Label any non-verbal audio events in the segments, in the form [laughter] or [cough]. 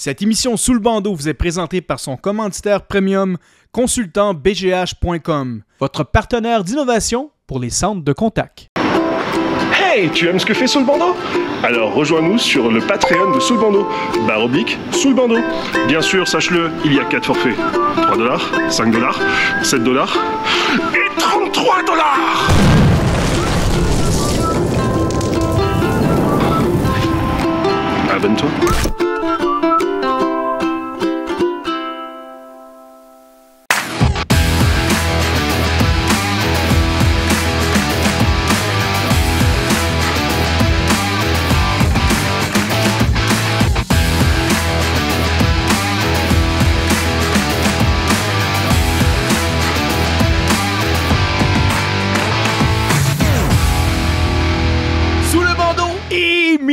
Cette émission sous le bandeau vous est présentée par son commanditaire premium, consultantbgh.com, votre partenaire d'innovation pour les centres de contact. Hey, tu aimes ce que fait sous le bandeau Alors rejoins-nous sur le Patreon de sous le bandeau, barre oblique sous le bandeau. Bien sûr, sache-le, il y a quatre forfaits 3 dollars, 5 dollars, 7 dollars et 33 dollars Abonne-toi.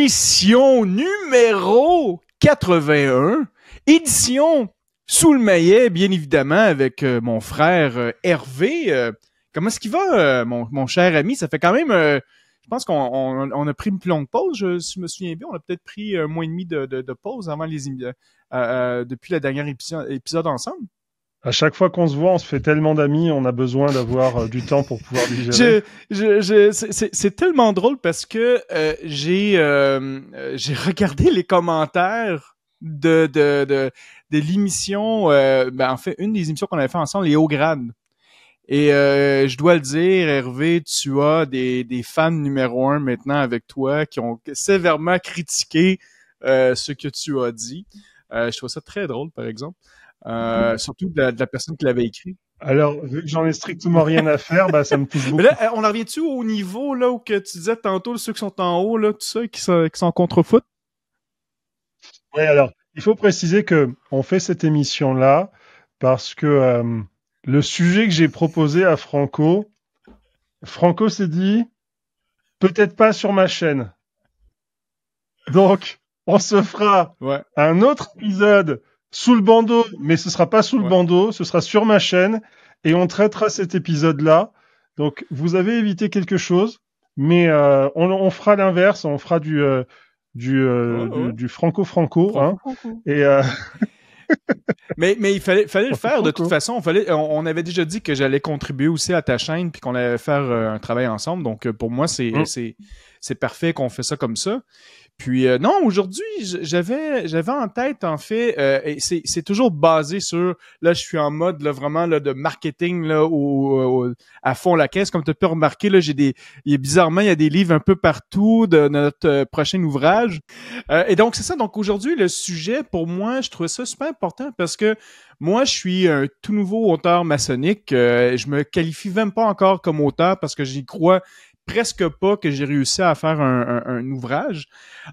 Édition numéro 81, édition sous le maillet, bien évidemment, avec euh, mon frère euh, Hervé. Euh, comment est-ce qu'il va, mon, cher ami? Ça fait quand même, je pense qu'on a pris une plus longue pause, je, si me souviens bien. On a peut-être pris un mois et demi de, pause avant les depuis le dernier épisode ensemble. À chaque fois qu'on se voit, on se fait tellement d'amis, on a besoin d'avoir euh, du temps pour pouvoir [laughs] digérer. Je, c'est tellement drôle parce que euh, j'ai euh, euh regardé les commentaires de de, de, de l'émission, euh, ben en fait une des émissions qu'on avait fait ensemble, les hauts grades. Et euh, je dois le dire, Hervé, tu as des, des fans numéro un maintenant avec toi qui ont sévèrement critiqué euh, ce que tu as dit. Euh, je trouve ça très drôle, par exemple. Euh, surtout de la, personne qui l'avait écrit. Alors, vu que j'en ai strictement rien à faire, ben, ça me touche beaucoup. Mais là, euh, on en revient-tu au niveau là, où que tu disais tantôt, ceux qui sont en haut, là, tout ceux qui, sont, qui sont foot Oui, alors, il faut préciser que on fait cette émission-là parce que euh, le sujet que j'ai proposé à Franco, Franco s'est dit, peut-être pas sur ma chaîne. Donc, on se fera un autre épisode sous le bandeau, mais ce sera pas sous le bandeau, ce sera sur ma chaîne et on traitera cet épisode-là. Donc vous avez évité quelque chose, mais euh, on, on, fera l'inverse, on fera du euh, du, euh, du, franco-franco, hein, et [laughs] mais, mais il fallait, fallait le faire de toute façon. On, fallait, on, avait déjà dit que j'allais contribuer aussi à ta chaîne puis qu'on allait faire un travail ensemble. Donc pour moi, c'est mm. c'est c'est parfait qu'on fait ça comme ça. Puis euh, non, aujourd'hui, j'avais j'avais en tête en fait, euh, et c'est toujours basé sur là, je suis en mode vraiment là de marketing là au, à fond la caisse. Comme tu peux remarquer là, j'ai des il y bizarrement il y a des livres un peu partout de notre euh, prochain ouvrage. et donc c'est ça. Donc aujourd'hui, le sujet pour moi, je trouvais ça super important parce que moi, je suis un tout nouveau auteur maçonnique. je me qualifie même pas encore comme auteur parce que j'y crois presque pas que j'ai réussi à faire un, ouvrage,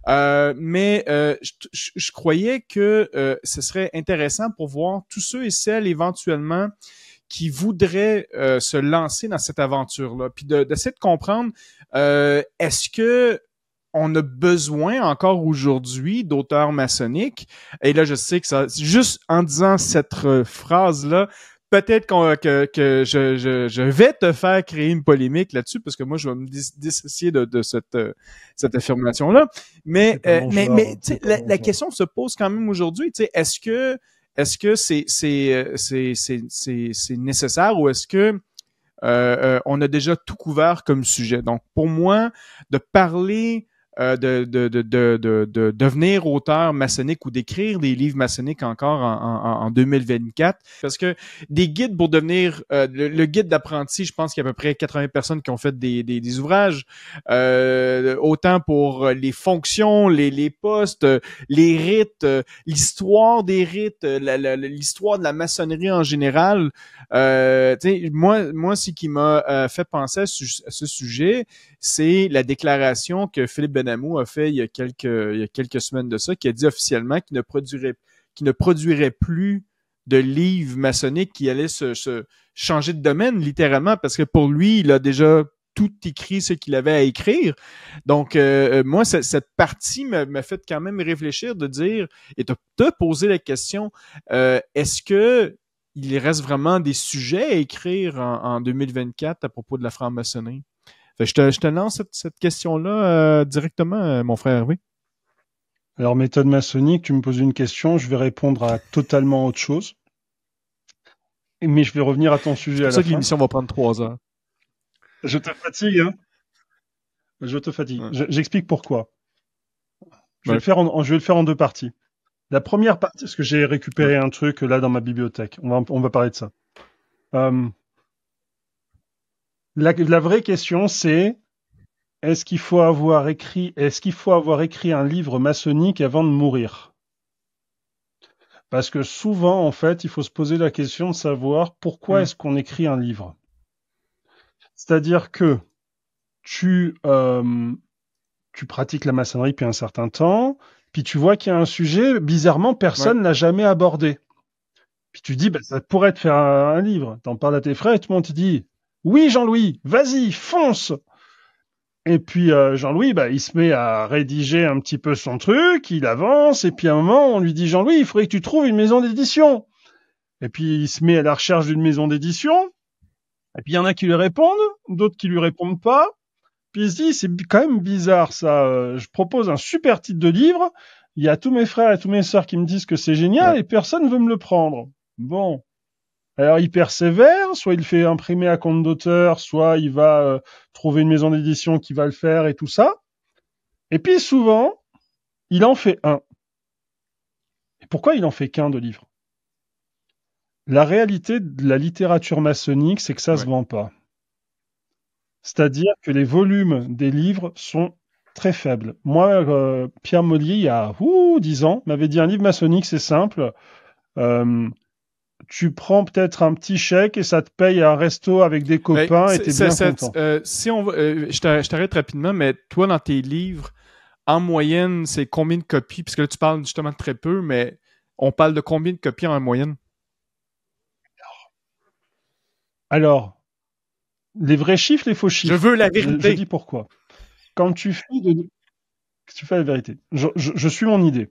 euh, mais euh, je, croyais que euh, ce serait intéressant pour voir tous ceux et celles éventuellement qui voudraient se lancer dans cette aventure-là, puis d'essayer de, de, comprendre est-ce que on a besoin encore aujourd'hui d'auteurs maçonniques. Et là, je sais que ça, juste en disant cette phrase-là, peut-être que, je, vais te faire créer une polémique là-dessus, parce que moi, je vais me dissocier de, cette, euh, cette affirmation-là. Mais, euh, mais, la, question se pose quand même aujourd'hui. Est-ce que est-ce que c'est c'est euh, nécessaire ou est-ce que on a déjà tout couvert comme sujet. Donc, pour moi, de parler de, de, de, de, devenir auteur maçonnique ou d'écrire des livres maçonniques encore en, en, 2024. Parce que des guides pour devenir le, guide d'apprenti, je pense qu'il y a à peu près 80 personnes qui ont fait des, des, ouvrages, autant pour les fonctions, les, les postes, les rites, l'histoire des rites, l'histoire de la maçonnerie en général. moi, moi, ce qui m'a fait penser à, ce sujet, c'est la déclaration que Philippe Benamou a fait il y a quelques, il quelques semaines de ça, qui a dit officiellement qu'il ne produirait, qu'il ne produirait plus de livres maçonniques qui allaient se, changer de domaine, littéralement, parce que pour lui, il a déjà tout écrit ce qu'il avait à écrire. Donc, euh, euh, moi, cette, partie m'a fait quand même réfléchir de dire, et de te poser la question, euh, est-ce que il reste vraiment des sujets à écrire en, en 2024 à propos de la franc-maçonnerie? Ben, je te, lance cette, question-là euh, directement, euh, mon frère oui. Alors, méthode maçonnique, tu me poses une question, je vais répondre à totalement autre chose. Mais je vais revenir à ton sujet. C'est pour ça que l'émission va prendre trois heures. Je te fatigue, hein Je te fatigue. J'explique pourquoi. Je vais, le faire en, je vais faire en deux parties. La première partie, parce que j'ai récupéré un truc là dans ma bibliothèque. On va, on va parler de ça. Euh, la, vraie question, c'est est-ce qu'il faut avoir écrit, est-ce qu'il faut avoir écrit un livre maçonnique avant de mourir Parce que souvent, en fait, il faut se poser la question de savoir pourquoi mm. est-ce qu'on écrit un livre. C'est-à-dire que tu euh, tu pratiques la maçonnerie depuis un certain temps, puis tu vois qu'il y a un sujet, bizarrement, personne n'a jamais abordé. Puis tu dis, ben ça pourrait te faire un, livre. livre. T'en parles à tes frères et tout le monde te dit, oui, Jean-Louis, vas-y, fonce et puis euh, Jean-Louis, bah, il se met à rédiger un petit peu son truc, il avance, et puis à un moment, on lui dit Jean-Louis, il faudrait que tu trouves une maison d'édition. Et puis il se met à la recherche d'une maison d'édition. Et puis il y en a qui lui répondent, d'autres qui lui répondent pas. Puis il se dit, c'est quand même bizarre ça. Euh, je propose un super titre de livre. Il y a tous mes frères et toutes mes sœurs qui me disent que c'est génial et personne veut me le prendre. Bon alors il persévère, soit il fait imprimer à compte d'auteur, soit il va euh, trouver une maison d'édition qui va le faire et tout ça. Et puis souvent, il en fait un. Et pourquoi il en fait qu'un de livre La réalité de la littérature maçonnique, c'est que ça se vend pas. C'est-à-dire que les volumes des livres sont très faibles. Moi, euh, Pierre Mollier, il y a 10 ans, m'avait dit un livre maçonnique, c'est simple. Euh, tu prends peut-être un petit chèque et ça te paye un resto avec des ben, copains et t'es bien content. Euh, si euh, je t'arrête rapidement, mais toi, dans tes livres, en moyenne, c'est combien de copies? Puisque là, tu parles justement de très peu, mais on parle de combien de copies en moyenne? Alors, les vrais chiffres, les faux chiffres. Je veux la vérité. Je, dis pourquoi. Quand tu fais, tu fais la vérité, je suis mon idée.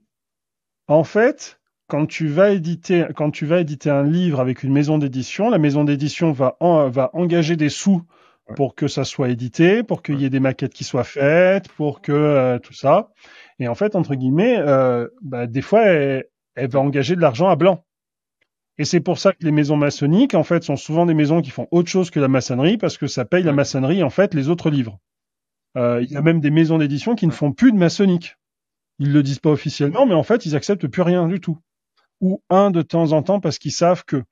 En fait, quand tu vas éditer, quand tu vas éditer un livre avec une maison d'édition, la maison d'édition va, va engager des sous pour que ça soit édité, pour qu'il y ait des maquettes qui soient faites, pour que euh, tout ça. Et en fait, entre guillemets, euh, bah, des fois, elle, va engager de l'argent à blanc. Et c'est pour ça que les maisons maçonniques, en fait, sont souvent des maisons qui font autre chose que la maçonnerie parce que ça paye la maçonnerie, en fait, les autres livres. Euh, il y a même des maisons d'édition qui ne font plus de maçonnique. Ils le disent pas officiellement, mais en fait, ils acceptent plus rien du tout ou un de temps en temps parce qu'ils savent que.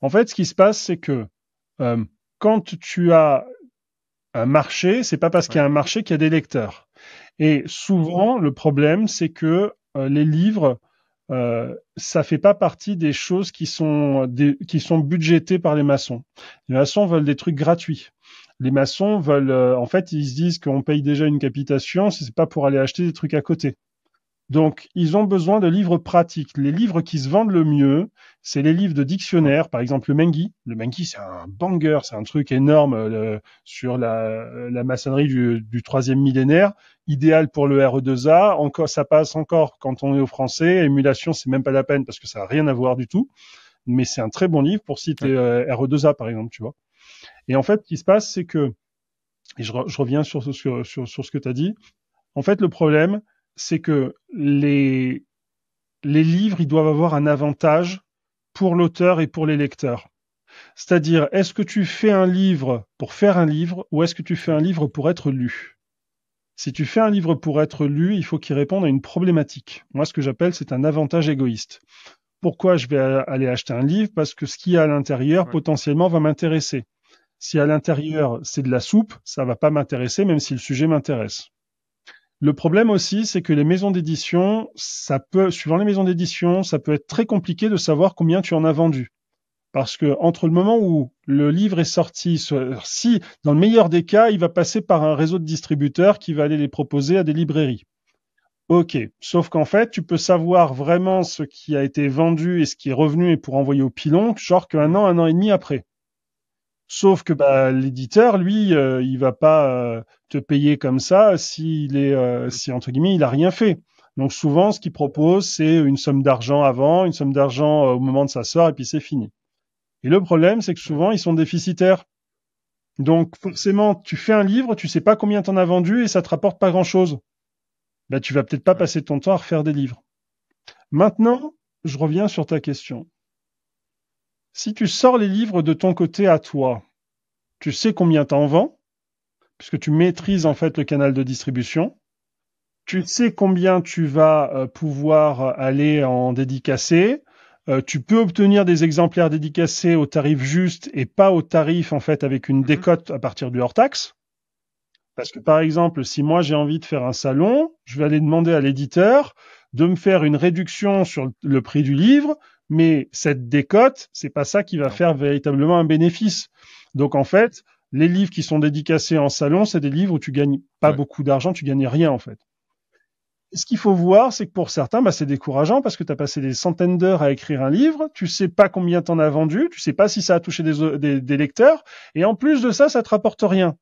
En fait, ce qui se passe, c'est que euh, quand tu as un marché, c'est pas parce qu'il y a un marché qu'il y a des lecteurs. Et souvent, le problème, c'est que euh, les livres, euh, ça fait pas partie des choses qui sont qui sont budgétées par les maçons. Les maçons veulent des trucs gratuits. Les maçons veulent, en fait, ils se disent qu'on paye déjà une capitation, c'est pas pour aller acheter des trucs à côté. Donc, ils ont besoin de livres pratiques. Les livres qui se vendent le mieux, c'est les livres de dictionnaire, par exemple le Mengi. Le Mengi, c'est un banger, c'est un truc énorme euh, sur la, euh, maçonnerie du, troisième millénaire, idéal pour le RE2A. Encore, ça passe encore quand on est au français. Émulation, c'est même pas la peine parce que ça n'a rien à voir du tout. Mais c'est un très bon livre pour citer euh, RE2A, par exemple, tu vois. Et en fait, ce qui se passe, c'est que, je, reviens sur, sur ce que tu as dit, en fait, le problème, c'est que les, livres, ils doivent avoir un avantage pour l'auteur et pour les lecteurs. C'est-à-dire, est-ce que tu fais un livre pour faire un livre ou est-ce que tu fais un livre pour être lu Si tu fais un livre pour être lu, il faut qu'il réponde à une problématique. Moi, ce que j'appelle, c'est un avantage égoïste. Pourquoi je vais aller acheter un livre Parce que ce qu'il y a à l'intérieur, potentiellement, va m'intéresser. Si à l'intérieur, c'est de la soupe, ça ne va pas m'intéresser, même si le sujet m'intéresse. Le problème aussi, c'est que les maisons d'édition, ça peut, suivant les maisons d'édition, ça peut être très compliqué de savoir combien tu en as vendu. Parce que entre le moment où le livre est sorti, si, dans le meilleur des cas, il va passer par un réseau de distributeurs qui va aller les proposer à des librairies. Ok, sauf qu'en fait, tu peux savoir vraiment ce qui a été vendu et ce qui est revenu et pour envoyer au pilon, genre qu'un an, un an et demi après. Sauf que bah, l'éditeur, lui, euh, il va pas euh, te payer comme ça s'il est, euh, mm. si entre guillemets, il a rien fait. Donc souvent, ce qu'il propose, c'est une somme d'argent avant, une somme d'argent au moment de sa sort, et puis c'est fini. Et le problème, c'est que souvent, ils sont déficitaires. Donc forcément, tu fais un livre, tu sais pas combien t'en as vendu et ça te rapporte pas grand-chose. Bah, tu vas peut-être pas passer ton temps à refaire des livres. Maintenant, je reviens sur ta question. Si tu sors les livres de ton côté à toi, tu sais combien t'en vends, puisque tu maîtrises en fait le canal de distribution. Tu sais combien tu vas euh, pouvoir euh, aller en dédicacer. Euh, tu peux obtenir des exemplaires dédicacés au tarif juste et pas au tarif en fait avec une mhm. décote à partir du hors-taxe. Parce que par exemple, si moi j'ai envie de faire un salon, je vais aller demander à l'éditeur de me faire une réduction sur le prix du livre, mais cette décote, c'est pas ça qui va faire véritablement un bénéfice. Donc en fait, les livres qui sont dédicacés en salon, c'est des livres où tu gagnes pas beaucoup d'argent, tu gagnes rien en fait. Ce qu'il faut voir, c'est que pour certains, bah, c'est décourageant parce que tu as passé des centaines d'heures à écrire un livre, tu sais pas combien t'en as vendu, tu sais pas si ça a touché des, des lecteurs, et en plus de ça, ça te rapporte rien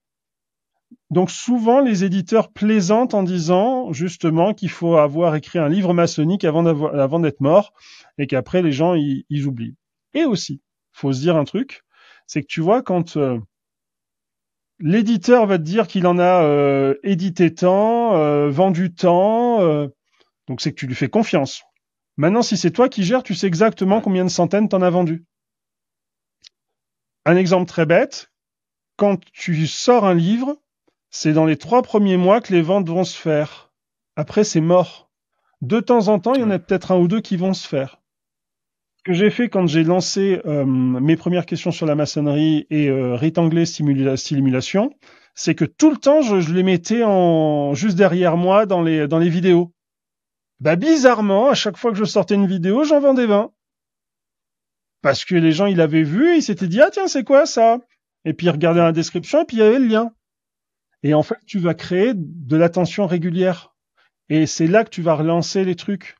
donc souvent, les éditeurs plaisantent en disant justement qu'il faut avoir écrit un livre maçonnique avant, d'être mort et qu'après les gens ils, oublient. Et aussi, faut se dire un truc, c'est que tu vois quand euh, l'éditeur va te dire qu'il en a euh, édité tant, euh, vendu tant, donc c'est que tu lui fais confiance. Maintenant, si c'est toi qui gères, tu sais exactement combien de centaines t'en as vendu. Un exemple très bête, quand tu sors un livre, c'est dans les trois premiers mois que les ventes vont se faire. Après, c'est mort. De temps en temps, il y en a peut-être un ou deux qui vont se faire. Ce que j'ai fait quand j'ai lancé euh, mes premières questions sur la maçonnerie et euh, rite anglais simulation, c'est que tout le temps, je, les mettais en juste derrière moi dans les, dans les vidéos. Bah bizarrement, à chaque fois que je sortais une vidéo, j'en vendais 20. Parce que les gens, ils l'avaient vu, et ils s'étaient dit, ah tiens, c'est quoi ça Et puis ils regardaient la description, et puis il y avait le lien. Et en fait, tu vas créer de l'attention régulière. Et c'est là que tu vas relancer les trucs.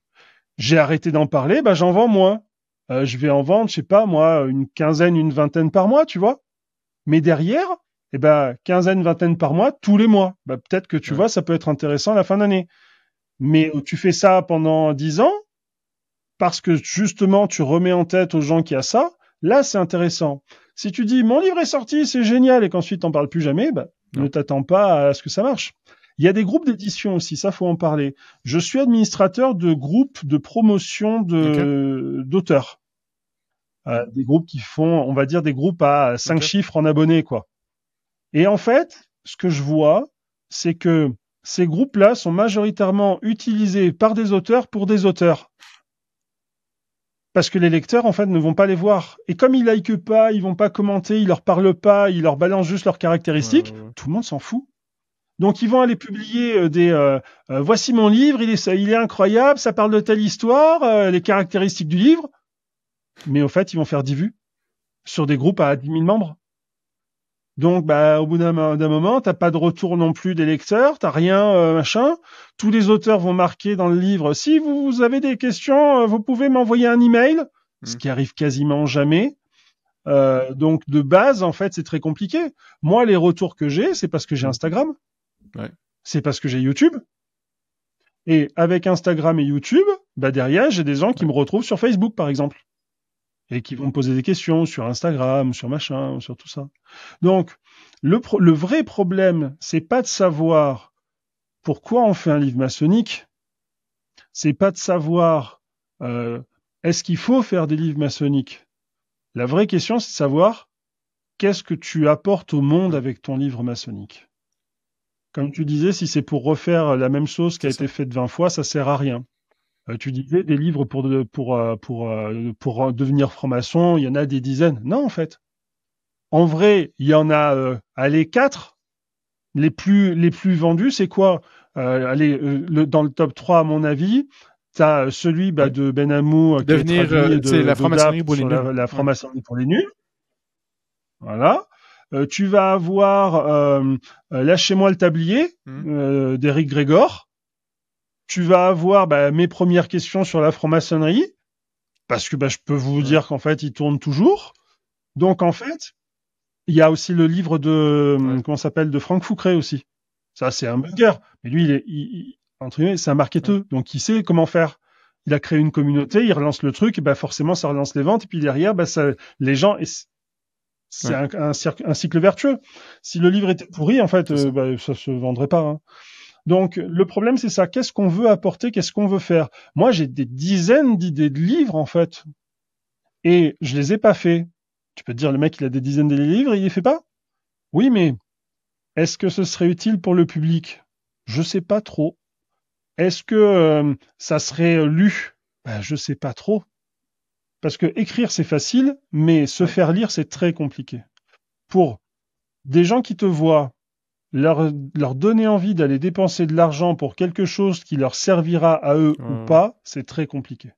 J'ai arrêté d'en parler, bah j'en vends moins. Euh, je vais en vendre, je sais pas moi, une quinzaine, une vingtaine par mois, tu vois. Mais derrière, eh ben quinzaine, vingtaine par mois, tous les mois. Bah, peut-être que tu vois, ça peut être intéressant à la fin d'année. Mais euh, tu fais ça pendant dix ans parce que justement tu remets en tête aux gens qui a ça. Là, c'est intéressant. Si tu dis mon livre est sorti, c'est génial et qu'ensuite t'en parles plus jamais, bah ne t'attends pas à ce que ça marche. Il y a des groupes d'édition aussi, ça faut en parler. Je suis administrateur de groupes de promotion de d'auteurs. Euh, des groupes qui font, on va dire, des groupes à cinq chiffres en abonnés, quoi. Et en fait, ce que je vois, c'est que ces groupes-là sont majoritairement utilisés par des auteurs pour des auteurs parce que les lecteurs en fait ne vont pas les voir. Et comme ils likent pas, ils vont pas commenter, ils leur parlent pas, ils leur balancent juste leurs caractéristiques, tout le monde s'en fout. Donc ils vont aller publier euh, des euh, euh, voici mon livre, il est il est incroyable, ça parle de telle histoire, les caractéristiques du livre, mais au fait ils vont faire 10 vues sur des groupes à 10 000 membres. Donc, bah, au bout d'un moment, t'as pas de retour non plus des lecteurs, t'as rien, euh, machin. Tous les auteurs vont marquer dans le livre si vous, avez des questions, euh, vous pouvez m'envoyer un email, ce mmh. qui arrive quasiment jamais. Euh, donc, de base, en fait, c'est très compliqué. Moi, les retours que j'ai, c'est parce que j'ai mmh. Instagram, c'est parce que j'ai YouTube. Et avec Instagram et YouTube, bah derrière, j'ai des gens qui me retrouvent sur Facebook, par exemple et qui vont me poser des questions sur Instagram, sur machin, sur tout ça. Donc, le, vrai problème, c'est pas de savoir pourquoi on fait un livre maçonnique, c'est pas de savoir euh, est-ce qu'il faut faire des livres maçonniques. La vraie question, c'est de savoir qu'est-ce que tu apportes au monde avec ton livre maçonnique. Comme tu disais, si c'est pour refaire la même chose qui a été faite 20 fois, ça sert à rien. Euh, tu disais des livres pour, pour, euh, pour, euh, pour devenir franc-maçon, il y en a des dizaines. Non, en fait. En vrai, il y en a, allez, quatre. Les plus, les plus vendus, c'est quoi Allez, dans le top 3, à mon avis, tu as celui bah, de Benamou. Devenir, c'est la franc-maçonnerie pour les nuls. La, pour les nuls. Voilà. tu vas avoir Lâchez-moi le tablier d'Eric mmh. d'Éric Grégor tu vas avoir bah, mes premières questions sur la franc-maçonnerie, parce que bah, je peux vous dire qu'en fait, il tourne toujours. Donc, en fait, il y a aussi le livre de, comment s'appelle, de Franck Foucret aussi. Ça, c'est un bugger. Mais lui, il est, il, c'est un marketeur. Donc, il sait comment faire. Il a créé une communauté, il relance le truc, et bah, forcément, ça relance les ventes. Et puis derrière, bah, ça, les gens, c'est un, cycle vertueux. Si le livre était pourri, en fait, euh, ça. Bah, ça se vendrait pas. Hein. Donc le problème c'est ça, qu'est-ce qu'on veut apporter, qu'est-ce qu'on veut faire Moi j'ai des dizaines d'idées de livres en fait et je les ai pas fait. Tu peux te dire le mec il a des dizaines de livres, et il les fait pas Oui, mais est-ce que ce serait utile pour le public Je sais pas trop. Est-ce que euh, ça serait euh, lu ben, Je sais pas trop. Parce que écrire c'est facile, mais se faire lire c'est très compliqué. Pour des gens qui te voient leur, leur donner envie d'aller dépenser de l'argent pour quelque chose qui leur servira à eux ou pas, c'est très compliqué.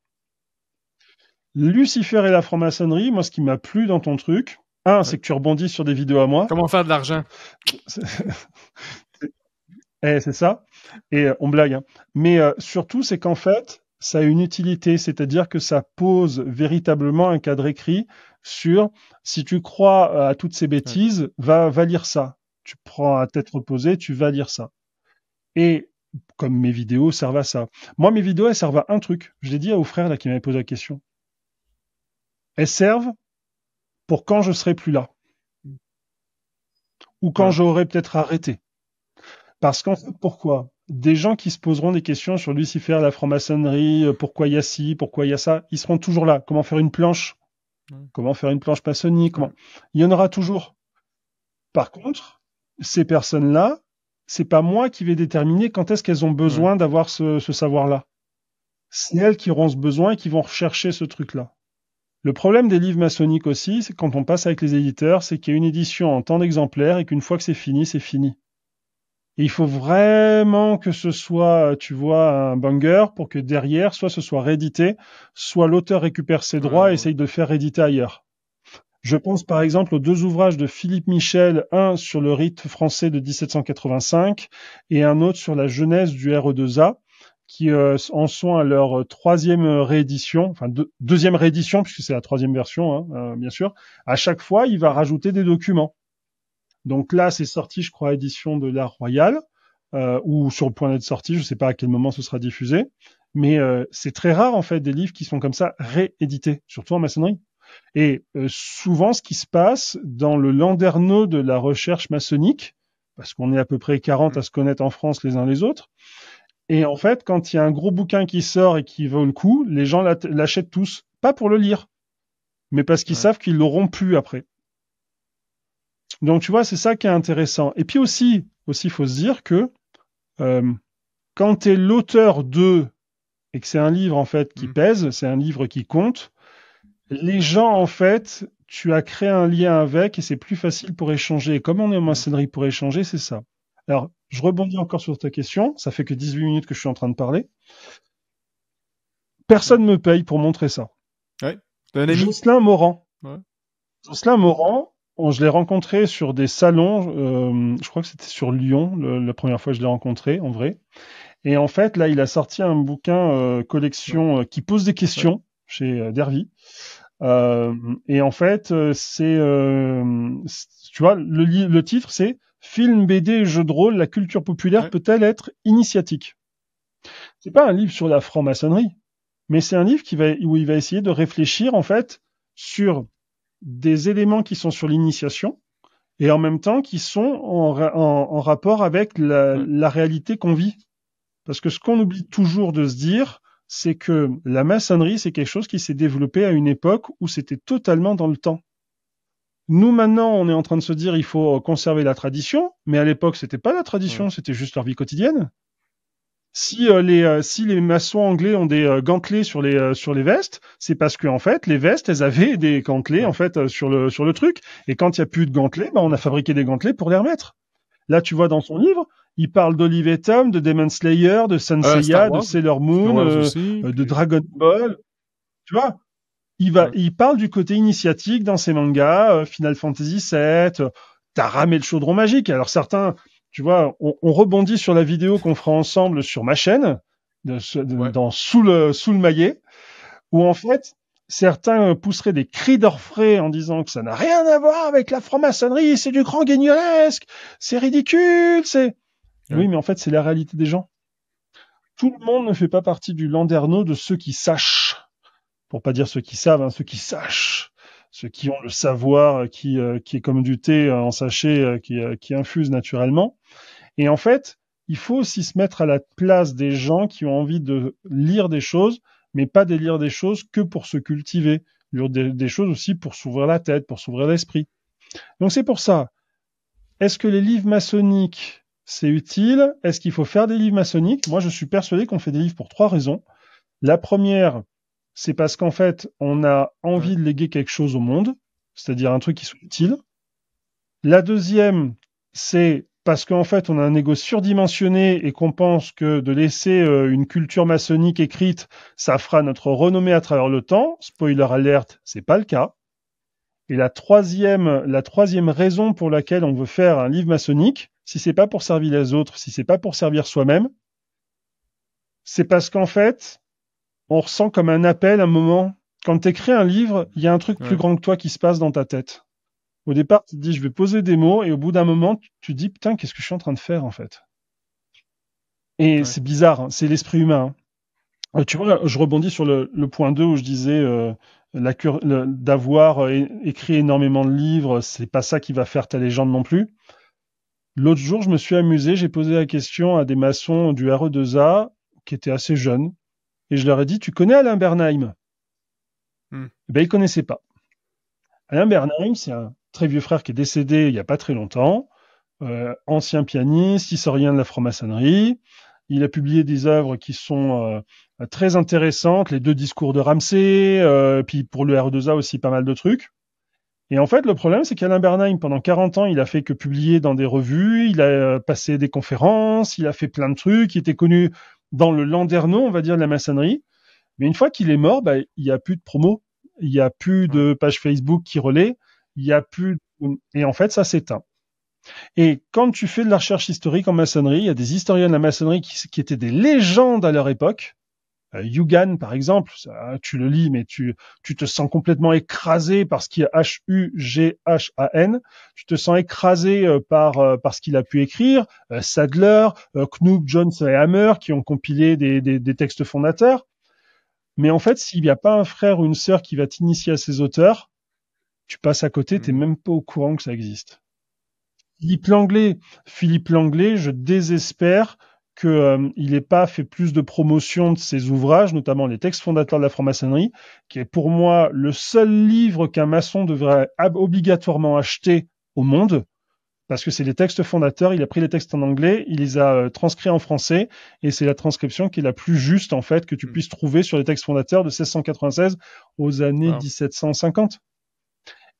Lucifer et la franc-maçonnerie, moi ce qui m'a plu dans ton truc, un, c'est que tu rebondis sur des vidéos à moi. Comment faire de l'argent [laughs] eh, c'est ça. Et euh, on blague. Hein. Mais euh, surtout, c'est qu'en fait, ça a une utilité, c'est-à-dire que ça pose véritablement un cadre écrit sur si tu crois euh, à toutes ces bêtises, va, va lire ça tu prends à tête reposée, tu vas lire ça. Et comme mes vidéos servent à ça. Moi, mes vidéos, elles servent à un truc. Je l'ai dit vos frères là qui m'avait posé la question. Elles servent pour quand je serai plus là. Ou quand j'aurai peut-être arrêté. Parce qu'en fait, pourquoi Des gens qui se poseront des questions sur Lucifer, la franc-maçonnerie, euh, pourquoi il y a ci, pourquoi il y a ça, ils seront toujours là. Comment faire une planche Comment faire une planche maçonnique comment... Il y en aura toujours. Par contre, ces personnes-là, c'est pas moi qui vais déterminer quand est-ce qu'elles ont besoin d'avoir ce, savoir-là. C'est elles qui auront ce besoin et qui vont rechercher ce truc-là. Le problème des livres maçonniques aussi, c'est quand on passe avec les éditeurs, c'est qu'il y a une édition en tant d'exemplaires et qu'une fois que c'est fini, c'est fini. Et il faut vraiment que ce soit, tu vois, un banger pour que derrière, soit ce soit réédité, soit l'auteur récupère ses droits et essaye de faire rééditer ailleurs. Je pense par exemple aux deux ouvrages de Philippe Michel, un sur le rite français de 1785 et un autre sur la jeunesse du RE2A, qui euh, en sont à leur troisième réédition, enfin deuxième réédition puisque c'est la troisième version, hein, euh, bien sûr. À chaque fois, il va rajouter des documents. Donc là, c'est sorti, je crois, édition de l'Art Royal euh, ou sur le point d'être sorti. Je ne sais pas à quel moment ce sera diffusé, mais c'est très rare en fait des livres qui sont comme ça réédités, surtout en maçonnerie. Et euh, souvent, ce qui se passe dans le landerneau de la recherche maçonnique, parce qu'on est à peu près 40 à mm. se connaître en France les uns les autres, et en fait, quand il y a un gros bouquin qui sort et qui vaut le coup, les gens l'achètent tous, pas pour le lire, mais parce qu'ils savent qu'ils l'auront plus après. Donc tu vois, c'est ça qui est intéressant. Et puis aussi, aussi, faut se dire que euh, quand tu es l'auteur de et que c'est un livre en fait qui mm. pèse, c'est un livre qui compte, les gens, en fait, tu as créé un lien avec et c'est plus facile pour échanger. Comment comme on est en maçonnerie pour échanger, c'est ça. Alors, je rebondis encore sur ta question. Ça fait que 18 minutes que je suis en train de parler. Personne ne me paye pour montrer ça. Ouais. Jocelyn Morand. Jocelyn Morand, je l'ai rencontré sur des salons. Euh, je crois que c'était sur Lyon, la première fois que je l'ai rencontré, en vrai. Et en fait, là, il a sorti un bouquin euh, collection euh, qui pose des questions chez Dervy. Euh, et en fait, euh, c'est, euh, tu vois, le, le titre, c'est Film, BD, jeu de rôle, la culture populaire peut-elle être initiatique C'est pas un livre sur la franc-maçonnerie, mais c'est un livre qui va, où il va essayer de réfléchir en fait sur des éléments qui sont sur l'initiation et en même temps qui sont en, rapport avec la, la réalité qu'on vit. Parce que ce qu'on oublie toujours de se dire, c'est que la maçonnerie, c'est quelque chose qui s'est développé à une époque où c'était totalement dans le temps. Nous, maintenant, on est en train de se dire il faut conserver la tradition, mais à l'époque, ce n'était pas la tradition, c'était juste leur vie quotidienne. Si, euh, euh, les, maçons anglais ont des euh, gantelets sur les, vestes, c'est parce que en fait, les vestes, elles avaient des gantelets en fait sur le, truc. Et quand il n'y a plus de gantelets, ben, on a fabriqué des gantelets pour les remettre. Là, tu vois dans son livre, il parle d'Olivetum, de Demon Slayer, de Senseiya, euh, de Sailor Moon, euh, euh, de Dragon Ball. Tu vois il, va, il parle du côté initiatique dans ses mangas, Final Fantasy VII, t'as ramé le chaudron magique. Alors certains, tu vois, on, rebondit sur la vidéo qu'on fera ensemble sur ma chaîne, dans sous le, sous le maillet, où en fait, certains pousseraient des cris d'orfraie en disant que ça n'a rien à voir avec la franc-maçonnerie, c'est du grand guignolesque, c'est ridicule, c'est... Oui, mais en fait, c'est la réalité des gens. Tout le monde ne fait pas partie du landerneau de ceux qui sachent. Pour pas dire ceux qui savent, hein, ceux qui sachent. Ceux qui ont le savoir, euh, qui, euh, qui est comme du thé euh, en sachet, qui, infuse naturellement. Et en fait, il faut aussi se mettre à la place des gens qui ont envie de lire des choses, mais pas de lire des choses que pour se cultiver, lire des, des choses aussi pour s'ouvrir la tête, pour s'ouvrir l'esprit. Donc c'est pour ça. Est-ce que les livres maçonniques c'est utile. Est-ce qu'il faut faire des livres maçonniques Moi, je suis persuadé qu'on fait des livres pour trois raisons. La première, c'est parce qu'en fait, on a envie de léguer quelque chose au monde, c'est-à-dire un truc qui soit utile. La deuxième, c'est parce qu'en fait, on a un égo surdimensionné et qu'on pense que de laisser euh, une culture maçonnique écrite, ça fera notre renommée à travers le temps. Spoiler alerte, c'est pas le cas. Et la troisième, la troisième raison pour laquelle on veut faire un livre maçonnique, si c'est pas pour servir les autres, si c'est pas pour servir soi-même, c'est parce qu'en fait, on ressent comme un appel un moment. Quand tu écris un livre, il y a un truc plus grand que toi qui se passe dans ta tête. Au départ, tu te dis, je vais poser des mots, et au bout d'un moment, tu, te dis, putain, qu'est-ce que je suis en train de faire, en fait Et c'est bizarre, hein. c'est l'esprit humain. Hein. Euh, tu vois, je rebondis sur le, point 2 où je disais, euh, d'avoir écrit énormément de livres, c'est pas ça qui va faire ta légende non plus. L'autre jour, je me suis amusé, j'ai posé la question à des maçons du RE2A qui étaient assez jeunes, et je leur ai dit Tu connais Alain Bernheim hmm. eh ben, Ils ne connaissaient pas. Alain Bernheim, c'est un très vieux frère qui est décédé il n'y a pas très longtemps, euh, ancien pianiste, historien de la franc-maçonnerie. Il a publié des œuvres qui sont euh, très intéressantes, les deux discours de Ramsey, euh, puis pour le RE2A aussi pas mal de trucs. Et en fait, le problème, c'est qu'Alain Bernheim, pendant 40 ans, il a fait que publier dans des revues, il a euh, passé des conférences, il a fait plein de trucs, il était connu dans le landerneau, on va dire, de la maçonnerie. Mais une fois qu'il est mort, bah, il n'y a plus de promo, il n'y a plus de page Facebook qui relaie, il n'y a plus... Et en fait, ça s'éteint. Et quand tu fais de la recherche historique en maçonnerie, il y a des historiens de la maçonnerie qui étaient des légendes à leur époque, euh, Yugan, par exemple, tu le lis, mais tu, tu te sens complètement écrasé par ce y a H-U-G-H-A-N. Tu te sens écrasé euh, par, euh, par ce qu'il a pu écrire. Sadler, Knoop, Jones et Hammer, qui ont compilé des, des, textes fondateurs. Mais en fait, s'il n'y a pas un frère ou une sœur qui va t'initier à ces auteurs, tu passes à côté, hmm. t'es même pas au courant que ça existe. Philippe Langlais, Philippe Langlais, je désespère qu'il euh, n'ait pas fait plus de promotion de ses ouvrages, notamment les textes fondateurs de la franc-maçonnerie, qui est pour moi le seul livre qu'un maçon devrait obligatoirement acheter au monde, parce que c'est les textes fondateurs, il a pris les textes en anglais, il les a euh, transcrits en français, et c'est la transcription qui est la plus juste, en fait, que tu mm. puisses trouver sur les textes fondateurs de 1696 aux années 1750.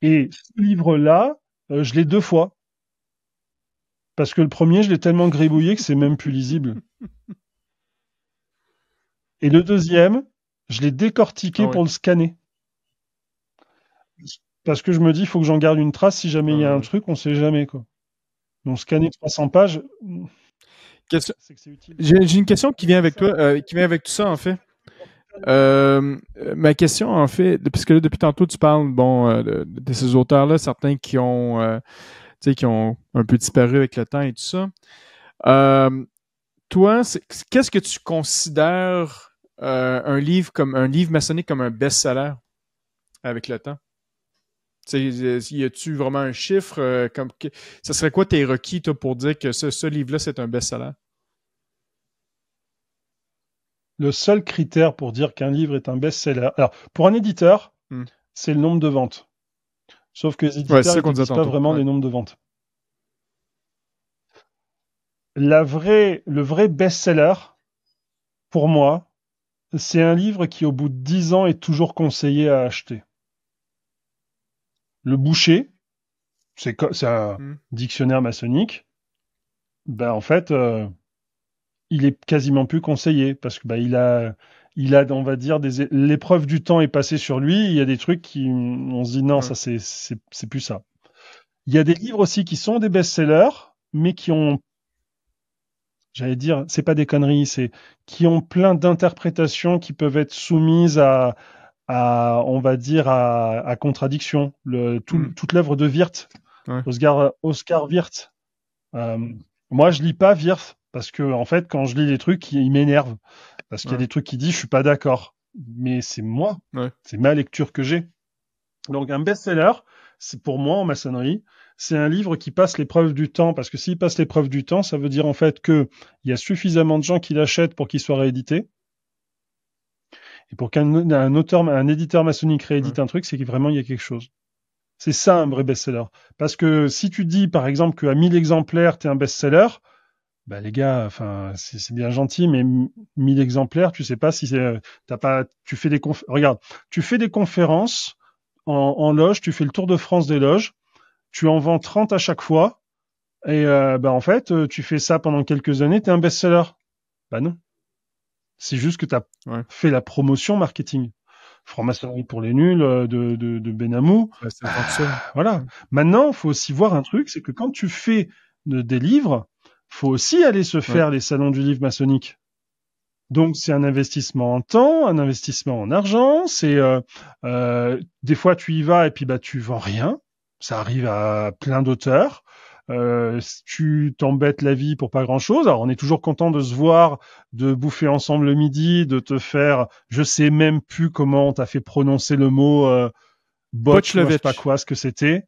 Et ce livre-là, euh, je l'ai deux fois. Parce que le premier, je l'ai tellement gribouillé que c'est même plus lisible. Et le deuxième, je l'ai décortiqué ah pour le scanner. Parce que je me dis, il faut que j'en garde une trace si jamais il y a ah un truc, on ne sait jamais. Quoi. Donc scanner 300 pages. J'ai une question qui vient avec toi, euh, qui vient avec tout ça en fait. Euh, ma question, en fait, parce que depuis tantôt, tu parles bon, euh, de, ces auteurs-là, certains qui ont, sais, qui ont un peu disparu avec le temps et tout ça. Euh, toi, qu'est-ce que tu considères euh, un livre comme un livre maçonnique comme un best-seller avec le temps? y a-tu vraiment un chiffre? Euh, comme, ça serait quoi tes requis pour dire que ce, livre-là, c'est un best-seller? Le seul critère pour dire qu'un livre est un best-seller. Alors, pour un éditeur, hmm. c'est le nombre de ventes. Sauf que les éditeurs pas vraiment les nombres de ventes. La vraie, le vrai best-seller, pour moi, c'est un livre qui, au bout de 10 ans, est toujours conseillé à acheter. Le boucher, c'est un hmm. dictionnaire maçonnique. Ben, en fait, euh, il est quasiment plus conseillé parce que ben, il a il a, on va dire, des... l'épreuve du temps est passée sur lui. Il y a des trucs qui, on se dit non, ça c'est, plus ça. Il y a des livres aussi qui sont des best-sellers, mais qui ont, j'allais dire, c'est pas des conneries, c'est qui ont plein d'interprétations qui peuvent être soumises à, à on va dire, à, contradiction. Le, tout, hmm. Toute l'œuvre de Wirth, Oscar, Oscar Wirth. Euh, moi, je lis pas Wirth parce que en fait, quand je lis des trucs, il m'énerve. Parce qu'il y a des trucs qui disent « je suis pas d'accord, mais c'est moi, c'est ma lecture que j'ai. Donc un best-seller, c'est pour moi en maçonnerie, c'est un livre qui passe l'épreuve du temps parce que s'il passe l'épreuve du temps, ça veut dire en fait que il y a suffisamment de gens qui l'achètent pour qu'il soit réédité. Et pour qu'un auteur, un éditeur maçonnique réédite un truc, c'est qu'il vraiment il y a quelque chose. C'est ça un vrai best-seller. Parce que si tu dis par exemple qu'à 1000 exemplaires, tu es un best-seller, bah les gars, enfin c'est bien gentil, mais 1000 exemplaires, tu sais pas si euh, t'as pas, tu fais des regarde, tu fais des conférences en, loge, tu fais le tour de France des loges, tu en vends 30 à chaque fois, et euh, bah en fait euh, tu fais ça pendant quelques années, tu es un best-seller. Bah non, c'est juste que tu as fait la promotion marketing franc-maçonnerie pour les nuls de, de, Benamou. Ah, voilà. Maintenant, faut aussi voir un truc, c'est que quand tu fais des livres, faut aussi aller se faire les salons du livre maçonnique. Donc c'est un investissement en temps, un investissement en argent. C'est euh, euh des fois tu y vas et puis bah tu vends rien. Ça arrive à plein d'auteurs. Euh, tu t'embêtes la vie pour pas grand chose. Alors on est toujours content de se voir, de bouffer ensemble le midi, de te faire. Je sais même plus comment on t'a fait prononcer le mot euh, botch, je sais pas quoi, ce que c'était.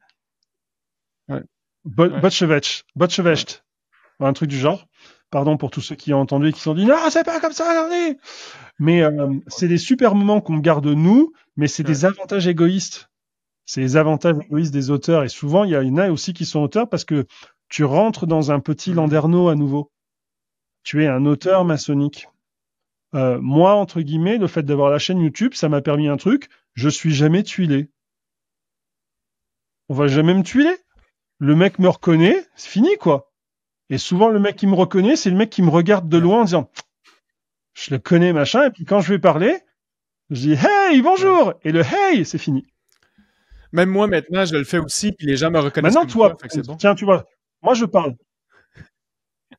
Ouais. Bo bah, un truc du genre. Pardon pour tous ceux qui ont entendu et qui se sont dit non, c'est pas comme ça, regardez. Mais euh, c'est des super moments qu'on garde nous, mais c'est des avantages égoïstes. C'est les avantages égoïstes des auteurs. Et souvent, il y en a aussi qui sont auteurs parce que tu rentres dans un petit landerneau à nouveau. Tu es un auteur maçonnique. Euh, moi, entre guillemets, le fait d'avoir la chaîne YouTube, ça m'a permis un truc. Je suis jamais tuilé. On va jamais me tuiler. Le mec me reconnaît, c'est fini quoi. Et souvent, le mec qui me reconnaît, c'est le mec qui me regarde de loin en disant, je le connais, machin. Et puis quand je vais parler, je dis, hey, bonjour. Et le hey, c'est fini. Même moi, maintenant, je le fais aussi, puis les gens me reconnaissent. Maintenant, toi, tiens, tu vois, moi, je parle.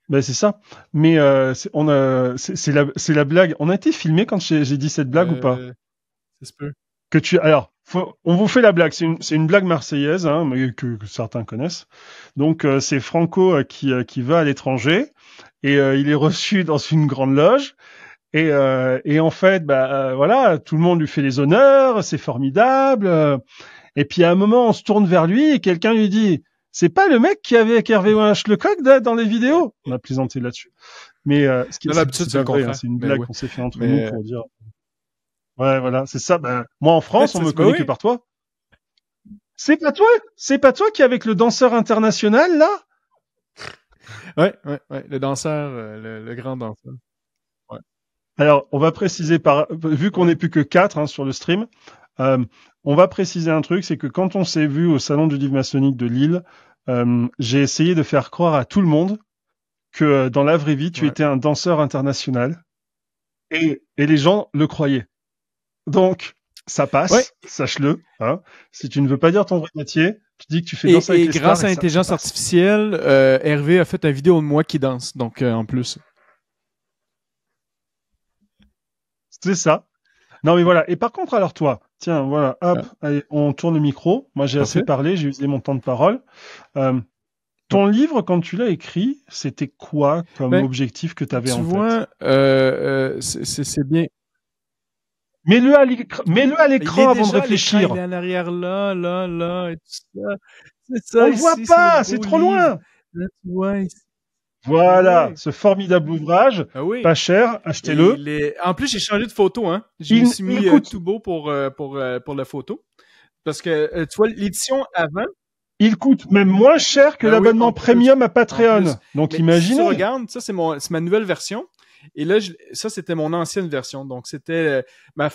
Ben, c'est ça. Mais euh, on a, euh, c'est, la, la blague. On a été filmé quand j'ai, dit cette blague ou pas euh, Ça se peut tu. Alors, on vous fait la blague. C'est une, blague marseillaise hein, que, certains connaissent. Donc, euh, c'est Franco euh, euh, qui, va à l'étranger et il est reçu dans une grande loge. Et, en fait, bah, voilà, tout le monde lui fait les honneurs, c'est formidable. et puis à un moment, on se tourne vers lui et quelqu'un lui dit c'est pas le mec qui avait avec Hervé coq dans les vidéos. On a plaisanté là-dessus. Mais ce qui est, hein, c'est une blague qu'on s'est fait entre nous pour dire Ouais, voilà, c'est ça. Ben, moi, en France, on me connaît bah que par toi. C'est pas toi C'est pas toi qui est avec le danseur international, là Ouais, ouais, ouais. Le danseur, euh, le, grand danseur. Ouais. Alors, on va préciser, par... vu qu'on n'est plus que quatre hein, sur le stream, euh, on va préciser un truc, c'est que quand on s'est vu au Salon du Livre Maçonnique de Lille, euh, j'ai essayé de faire croire à tout le monde que dans la vraie vie, tu étais un danseur international. et les gens le croyaient. Donc, ça passe, sache-le. Hein. Si tu ne veux pas dire ton vrai métier, tu dis que tu fais danser et, avec et grâce à l'intelligence artificielle, euh, Hervé a fait une vidéo de moi qui danse, donc euh, en plus. C'est ça. Non mais voilà. Et par contre, alors toi, tiens, voilà, hop, ah. on tourne le micro. Moi, j'ai assez parlé, j'ai utilisé mon temps de parole. Euh, ton livre, quand tu l'as écrit, c'était quoi comme ben, objectif que tu avais en c'est bien. Mets-le à l'écran, avant de réfléchir. Il est là, là, là, et tout ça. On voit pas, c'est trop loin. voilà, ce formidable ouvrage, ah oui. pas cher, achetez-le. En plus, j'ai changé de photo, hein. J'ai euh, tout beau pour euh, pour euh, pour la photo, parce que tu vois l'édition avant. Il coûte même moins cher que ben l'abonnement premium à Patreon. Donc imaginez. Si tu regardes, ça c'est mon, c'est ma nouvelle version. Et là, ça, c'était mon ancienne version. Donc, c'était euh, ma.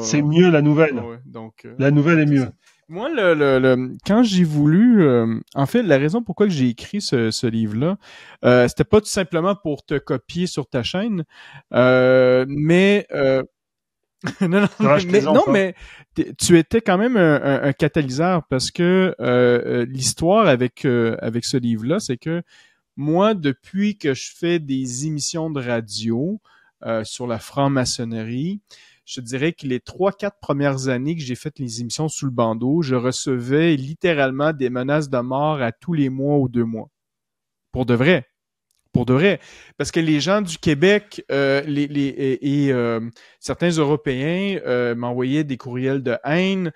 C'est mieux la nouvelle. donc, euh, la nouvelle est mieux. Moi, le, quand j'ai voulu, euh, en fait, la raison pourquoi j'ai écrit ce, livre-là, euh, c'était pas tout simplement pour te copier sur ta chaîne, mais [laughs] non, non, mais, non, mais tu étais quand même un, un catalyseur parce que l'histoire avec avec ce livre-là, c'est que moi, depuis que je fais des émissions de radio euh, sur la franc-maçonnerie, je dirais que les trois, quatre premières années que j'ai fait les émissions sous le bandeau, je recevais littéralement des menaces de mort à tous les mois ou deux mois. Pour de vrai. Pour de vrai. Parce que les gens du Québec euh, et, euh, certains Européens m'envoyaient des courriels de haine.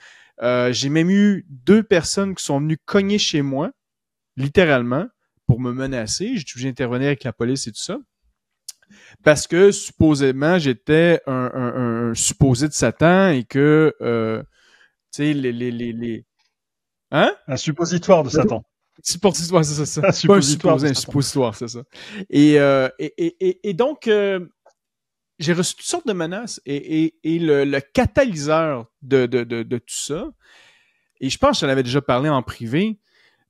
j'ai même eu deux personnes qui sont venues cogner chez moi, littéralement, pour me menacer. j'ai dû intervenir avec la police et tout ça. Parce que supposément, j'étais un, supposé de Satan et que, euh, tu sais, les, les, Hein? Un suppositoire de Satan. Suppositoire, c'est ça. Un suppositoire, un c'est ça. Et, euh, et, donc, euh, j'ai reçu toutes sortes de menaces. Et, le, catalyseur de, de, tout ça, et je pense que j'en avais déjà parlé en privé,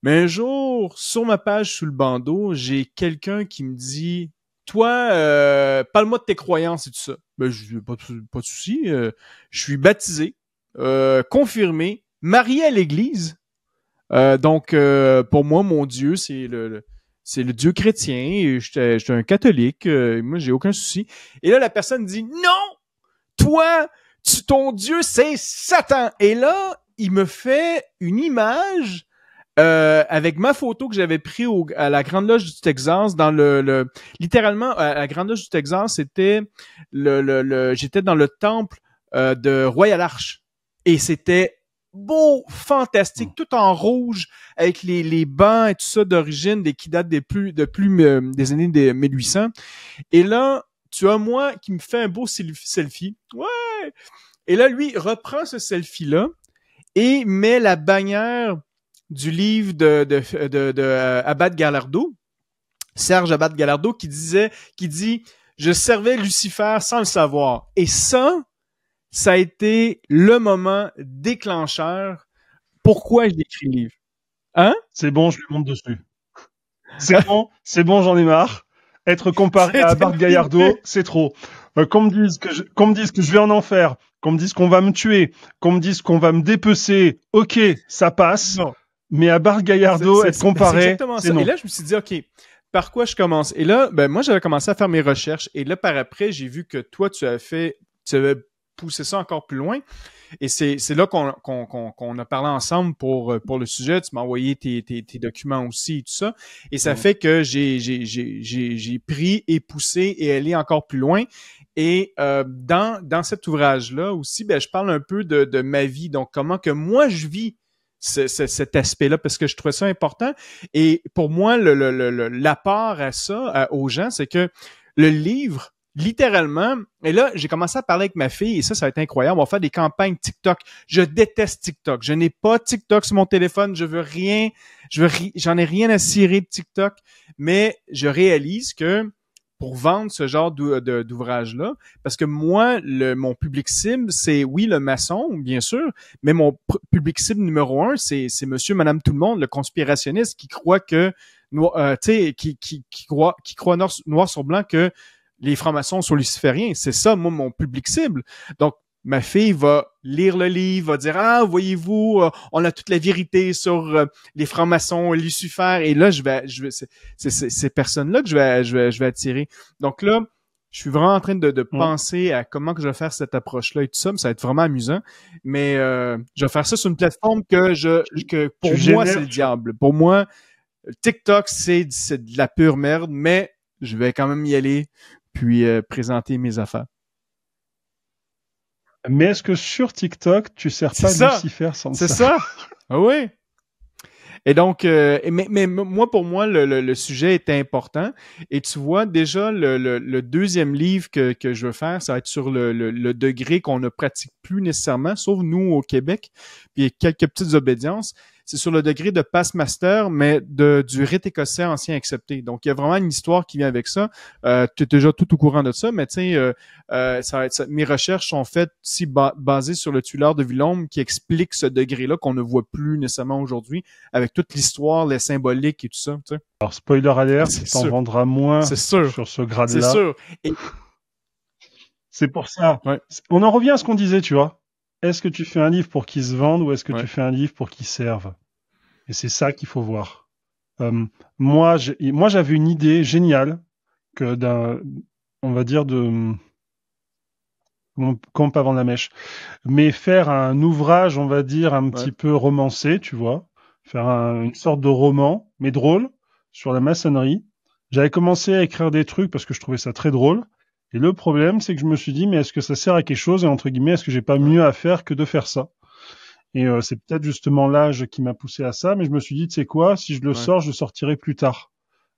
mais un jour, sur ma page sous le bandeau, j'ai quelqu'un qui me dit Toi, euh, parle-moi de tes croyances et tout ça. Ben, je pas, pas de souci. Euh, je suis baptisé, euh, confirmé, marié à l'Église. Euh, donc, pour moi, mon Dieu, c'est le, c'est le Dieu chrétien. J'étais, un catholique. moi, j'ai aucun souci. Et là, la personne dit Non, toi, ton Dieu, c'est Satan. Et là, il me fait une image euh, avec ma photo que j'avais prise à la Grande Loge du Texas, dans le, littéralement à la Grande Loge du Texas, c'était le, le, j'étais dans le temple euh, de Royal Arch et c'était beau, fantastique, tout en rouge, avec les, les bancs et tout ça d'origine, des qui datent des plus, de plus euh, des années des 1800. Et là, tu as moi qui me fais un beau selfie. Ouais. Et là, lui reprend ce selfie là et met la bannière du livre de, de, de, euh, Gallardo, Serge Abad Gallardo, qui disait, qui dit, je servais Lucifer sans le savoir. Et ça, ça a été le moment déclencheur. Pourquoi j'ai écrit le livre? Hein? C'est bon, je lui monte dessus. C'est bon, c'est bon, j'en ai marre. Être comparé à Abad Gallardo, c'est trop. Euh, qu'on me dise que je, qu'on que je vais en enfer, qu'on me dise qu'on va me tuer, qu'on me dise qu'on va me dépecer. Ok, ça passe mais à Bar Gallardo, être comparé. C'est exactement ça. Et là, je me suis dit, OK, par quoi je commence? Et là, ben, moi, j'avais commencé à faire mes recherches. Et là, par après, j'ai vu que toi, tu as fait, tu avais poussé ça encore plus loin. Et c'est là qu'on a parlé ensemble pour, pour le sujet. Tu m'as envoyé tes, tes, tes, documents aussi et tout ça. Et ça fait que j'ai pris et poussé et allé encore plus loin. Et euh, dans, dans cet ouvrage-là aussi, ben, je parle un peu de, de ma vie. Donc, comment que moi, je vis cet aspect-là parce que je trouvais ça important. Et pour moi, l'apport le, à ça euh, aux gens, c'est que le livre, littéralement, et là, j'ai commencé à parler avec ma fille et ça, ça va être incroyable. On va faire des campagnes TikTok. Je déteste TikTok. Je n'ai pas TikTok sur mon téléphone. Je veux rien. Je veux j'en ai rien à cirer de TikTok. Mais je réalise que pour vendre ce genre d'ouvrage-là. Parce que moi, le, mon public cible, c'est oui, le maçon, bien sûr, mais mon public cible numéro un, c'est monsieur, madame, tout le monde, le conspirationniste qui croit que, euh, tu sais, qui, qui, qui, croit, qui croit noir, noir sur blanc que les francs-maçons sont lucifériens. C'est ça, moi, mon public cible. Donc, ma fille va lire le livre, va dire ah voyez-vous, euh, on a toute la vérité sur euh, les francs-maçons, Lucifer et là je vais, je vais c'est ces personnes là que je vais, je vais, attirer. Donc là, je suis vraiment en train de, mm. penser à comment que je vais faire cette approche-là et tout ça, ça va être vraiment amusant. Mais euh, je vais faire ça sur une plateforme que je pour moi c'est le diable. Pour moi, TikTok c'est de la pure merde, mais je vais quand même y aller puis présenter mes affaires. Mais est-ce que sur TikTok, tu sers pas Lucifer sans ça C'est ça. [laughs] ah oui. Et donc, euh, mais, moi, pour moi, le, sujet est important. Et tu vois, déjà, le, deuxième livre que, que, je veux faire, ça va être sur le, degré qu'on ne pratique plus nécessairement, sauf nous au Québec, puis quelques petites obédiences c'est sur le degré de passe master, mais de, du rite écossais ancien accepté. Donc, il y a vraiment une histoire qui vient avec ça. Euh, tu es déjà tout au courant de ça, mais tu sais, euh, euh, mes recherches sont faites si basées sur le tuilard de Villombe qui explique ce degré-là qu'on ne voit plus nécessairement aujourd'hui, avec toute l'histoire, les symboliques et tout ça. Alors, spoiler alert, t'en vendra moins sur ce grade-là. C'est sûr. C'est pour ça. On en revient à ce qu'on disait, tu vois est-ce que tu fais un livre pour qu'il se vende ou est-ce que tu fais un livre pour qu'il serve Et c'est ça qu'il faut voir. Euh, moi, moi, j'avais une idée géniale que d'un, on va dire de comme pas vendre la mèche, mais faire un ouvrage, on va dire un petit peu romancé, tu vois, faire une sorte de roman, mais drôle, sur la maçonnerie. J'avais commencé à écrire des trucs parce que je trouvais ça très drôle. Et le problème, c'est que je me suis dit, mais est-ce que ça sert à quelque chose Et entre guillemets, est-ce que j'ai pas mieux à faire que de faire ça Et euh, c'est peut-être justement l'âge qui m'a poussé à ça, mais je me suis dit, tu sais quoi, si je le sors, je le sortirai plus tard.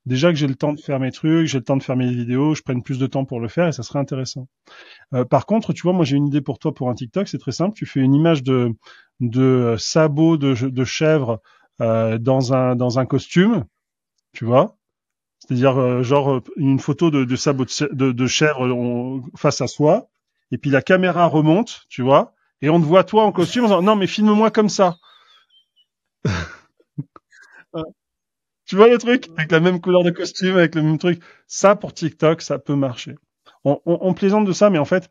Déjà que j'ai le temps de faire mes trucs, j'ai le temps de faire mes vidéos, je prenne plus de temps pour le faire et ça serait intéressant. Euh, par contre, tu vois, moi j'ai une idée pour toi pour un TikTok, c'est très simple. Tu fais une image de, de sabot de, chèvre euh, dans, un, dans un costume, tu vois, c'est-à-dire, euh, genre, euh, une photo de, de sabot de, de face à soi, et puis la caméra remonte, tu vois, et on te voit toi en costume en disant, non, mais filme-moi comme ça. [laughs] tu vois le truc Avec la même couleur de costume, avec le même truc. Ça, pour TikTok, ça peut marcher. On, plaisante de ça, mais en fait,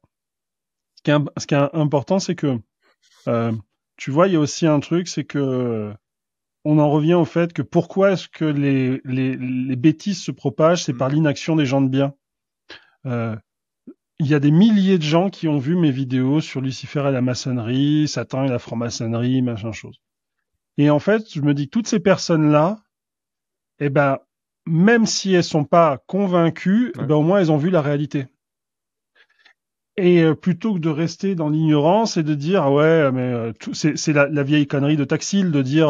ce qui est, important, c'est que, euh, tu vois, il y a aussi un truc, c'est que on en revient au fait que pourquoi est-ce que les, bêtises se propagent, c'est mm. par l'inaction des gens de bien. Euh, il y a des milliers de gens qui ont vu mes vidéos sur Lucifer et la maçonnerie, Satan et la franc-maçonnerie, machin chose. Et en fait, je me dis que toutes ces personnes-là, eh ben, même si elles sont pas convaincues, eh ben, au moins elles ont vu la réalité. Et euh, plutôt que de rester dans l'ignorance et de dire ah ouais mais euh, c'est la, vieille connerie de Taxil de dire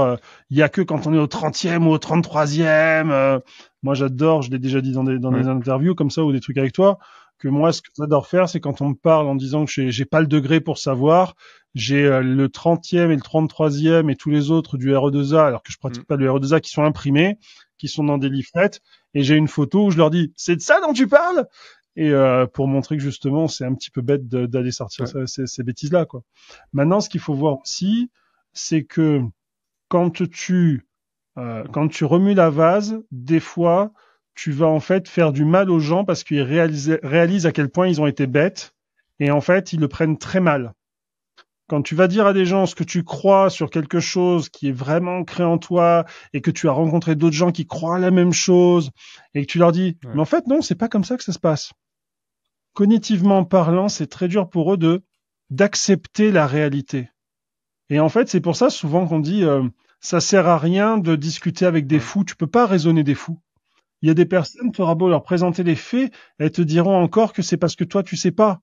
il euh, y a que quand on est au 30e ou au 33e moi j'adore je l'ai déjà dit dans des dans des interviews comme ça ou des trucs avec toi que moi ce que j'adore faire c'est quand on me parle en disant que j'ai pas le degré pour savoir j'ai le 30e et le 33e et tous les autres du RE2A alors que je pratique mm. pas le RE2A qui sont imprimés qui sont dans des livrettes et j'ai une photo où je leur dis c'est de ça dont tu parles et euh, pour montrer que justement c'est un petit peu bête d'aller sortir ces, bêtises là quoi. Maintenant ce qu'il faut voir aussi c'est que quand tu euh, quand tu remues la vase des fois tu vas en fait faire du mal aux gens parce qu'ils réalisent, réalisent à quel point ils ont été bêtes et en fait ils le prennent très mal. Quand tu vas dire à des gens ce que tu crois sur quelque chose qui est vraiment ancré en toi et que tu as rencontré d'autres gens qui croient à la même chose et que tu leur dis mais en fait non c'est pas comme ça que ça se passe cognitivement parlant, c'est très dur pour eux de d'accepter la réalité. Et en fait, c'est pour ça souvent qu'on dit euh, ça sert à rien de discuter avec des fous, tu peux pas raisonner des fous. Il y a des personnes, tu auras beau leur présenter les faits, elles te diront encore que c'est parce que toi tu sais pas.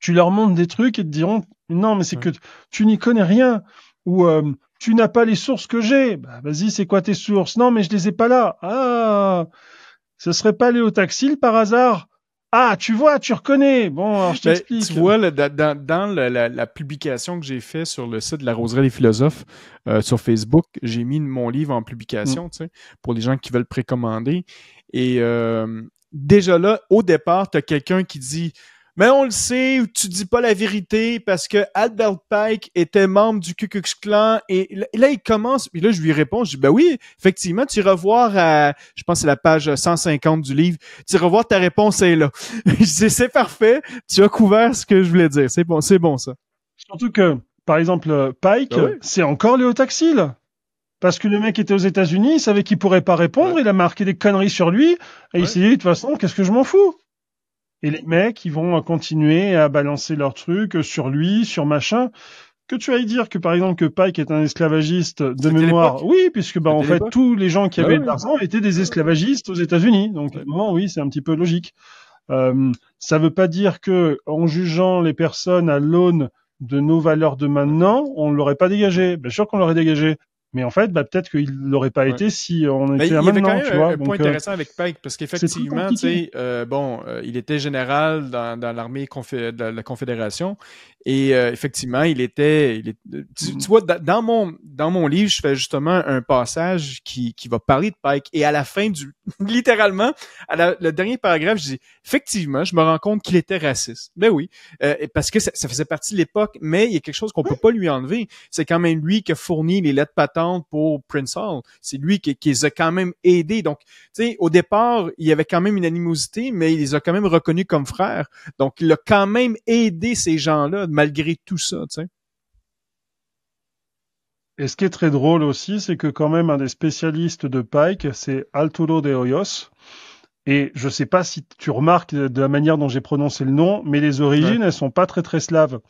Tu leur montres des trucs et te diront non mais c'est que tu n'y connais rien ou euh, tu n'as pas les sources que j'ai. Bah, vas-y, c'est quoi tes sources Non mais je les ai pas là. Ah, ce serait pas au taxi, par hasard ah, tu vois, tu reconnais. Bon, je ben, t'explique. tu vois, dans, la, publication que j'ai faite sur le site de la Roseraie des philosophes euh, sur Facebook, j'ai mis mon livre en publication, mm. tu sais, pour les gens qui veulent précommander. Et euh, déjà là, au départ, tu as quelqu'un qui dit mais on le sait, tu dis pas la vérité parce que Albert Pike était membre du Ku Klux Klan et là il commence puis là je lui réponds, je dis ben oui, effectivement, tu revois à euh, je pense c'est la page 150 du livre, tu revois ta réponse est là. [laughs] je dis c'est parfait, tu as couvert ce que je voulais dire, c'est bon, c'est bon ça. Surtout que par exemple euh, Pike, ben c'est encore Léo Taxi là. Parce que le mec était aux États-Unis, il savait qu'il pourrait pas répondre, il a marqué des conneries sur lui, et il s'est dit, de toute façon, qu'est-ce que je m'en fous et les mecs, ils vont euh, continuer à balancer leurs trucs euh, sur lui, sur machin. Que tu ailles dire que par exemple que Pike est un esclavagiste de mémoire, oui, puisque bah en fait tous les gens qui bah avaient de l'argent étaient des esclavagistes aux États-Unis. Donc oui, c'est un petit peu logique. Euh, ça veut pas dire que en jugeant les personnes à l'aune de nos valeurs de maintenant, on l'aurait pas dégagé. Bien sûr qu'on l'aurait dégagé. Mais en fait, bah, peut-être qu'il l'aurait pas été si on ben, était là maintenant. Il y avait quand même un, point euh, intéressant avec Pike parce qu'effectivement, tu euh, bon, euh, il était général dans l'armée de la Confédération et euh, effectivement, il était. Euh, mm-hmm. tu, vois, dans mon dans mon livre, je fais justement un passage qui, qui va parler de Pike. Et à la fin du, [laughs] littéralement, à le dernier paragraphe, je dis effectivement, je me rends compte qu'il était raciste. Ben oui, euh, parce que ça, ça faisait partie de l'époque. Mais il y a quelque chose qu'on peut mm. pas lui enlever. C'est quand même lui qui a fourni les lettres patentes pour Prince Hall. C'est lui qui, qui les a quand même aidés. Donc, tu sais, au départ, il y avait quand même une animosité, mais il les a quand même reconnus comme frères. Donc, il a quand même aidé ces gens-là malgré tout ça, tu Et ce qui est très drôle aussi, c'est que quand même un des spécialistes de Pike, c'est Alturo de Hoyos. Et je ne sais pas si tu remarques de la manière dont j'ai prononcé le nom, mais les origines, elles elles sont pas très très slaves.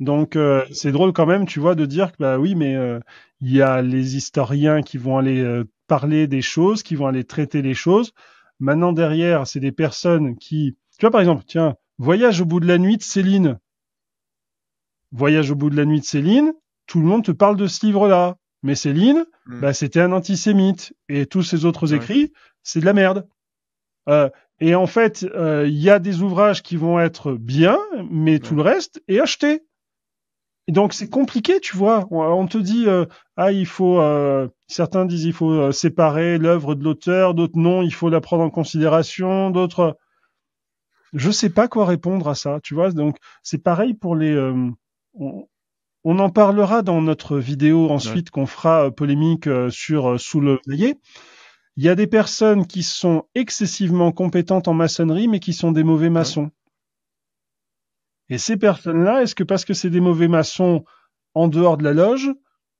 Donc euh, c'est drôle quand même, tu vois, de dire que bah oui, mais euh, il y a les historiens qui vont aller euh, parler des choses, qui vont aller traiter les choses. Maintenant derrière, c'est des personnes qui, tu vois par exemple, tiens, Voyage au bout de la nuit de Céline. Voyage au bout de la nuit de Céline, tout le monde te parle de ce livre-là. Mais Céline, mm. bah, c'était un antisémite. Et tous ses autres écrits, c'est de la merde. Euh, et en fait, il euh, y a des ouvrages qui vont être bien, mais tout le reste est acheté. Et donc c'est compliqué, tu vois. On, te dit euh, ah il faut euh, certains disent il faut séparer l'œuvre de l'auteur, d'autres non, il faut la prendre en considération, d'autres je sais pas quoi répondre à ça, tu vois. Donc c'est pareil pour les on, on en parlera dans notre vidéo ensuite qu'on fera euh, polémique euh, sur euh, sous le veillé. Il y a des personnes qui sont excessivement compétentes en maçonnerie, mais qui sont des mauvais maçons. Et ces personnes-là, est-ce que parce que c'est des mauvais maçons en dehors de la loge,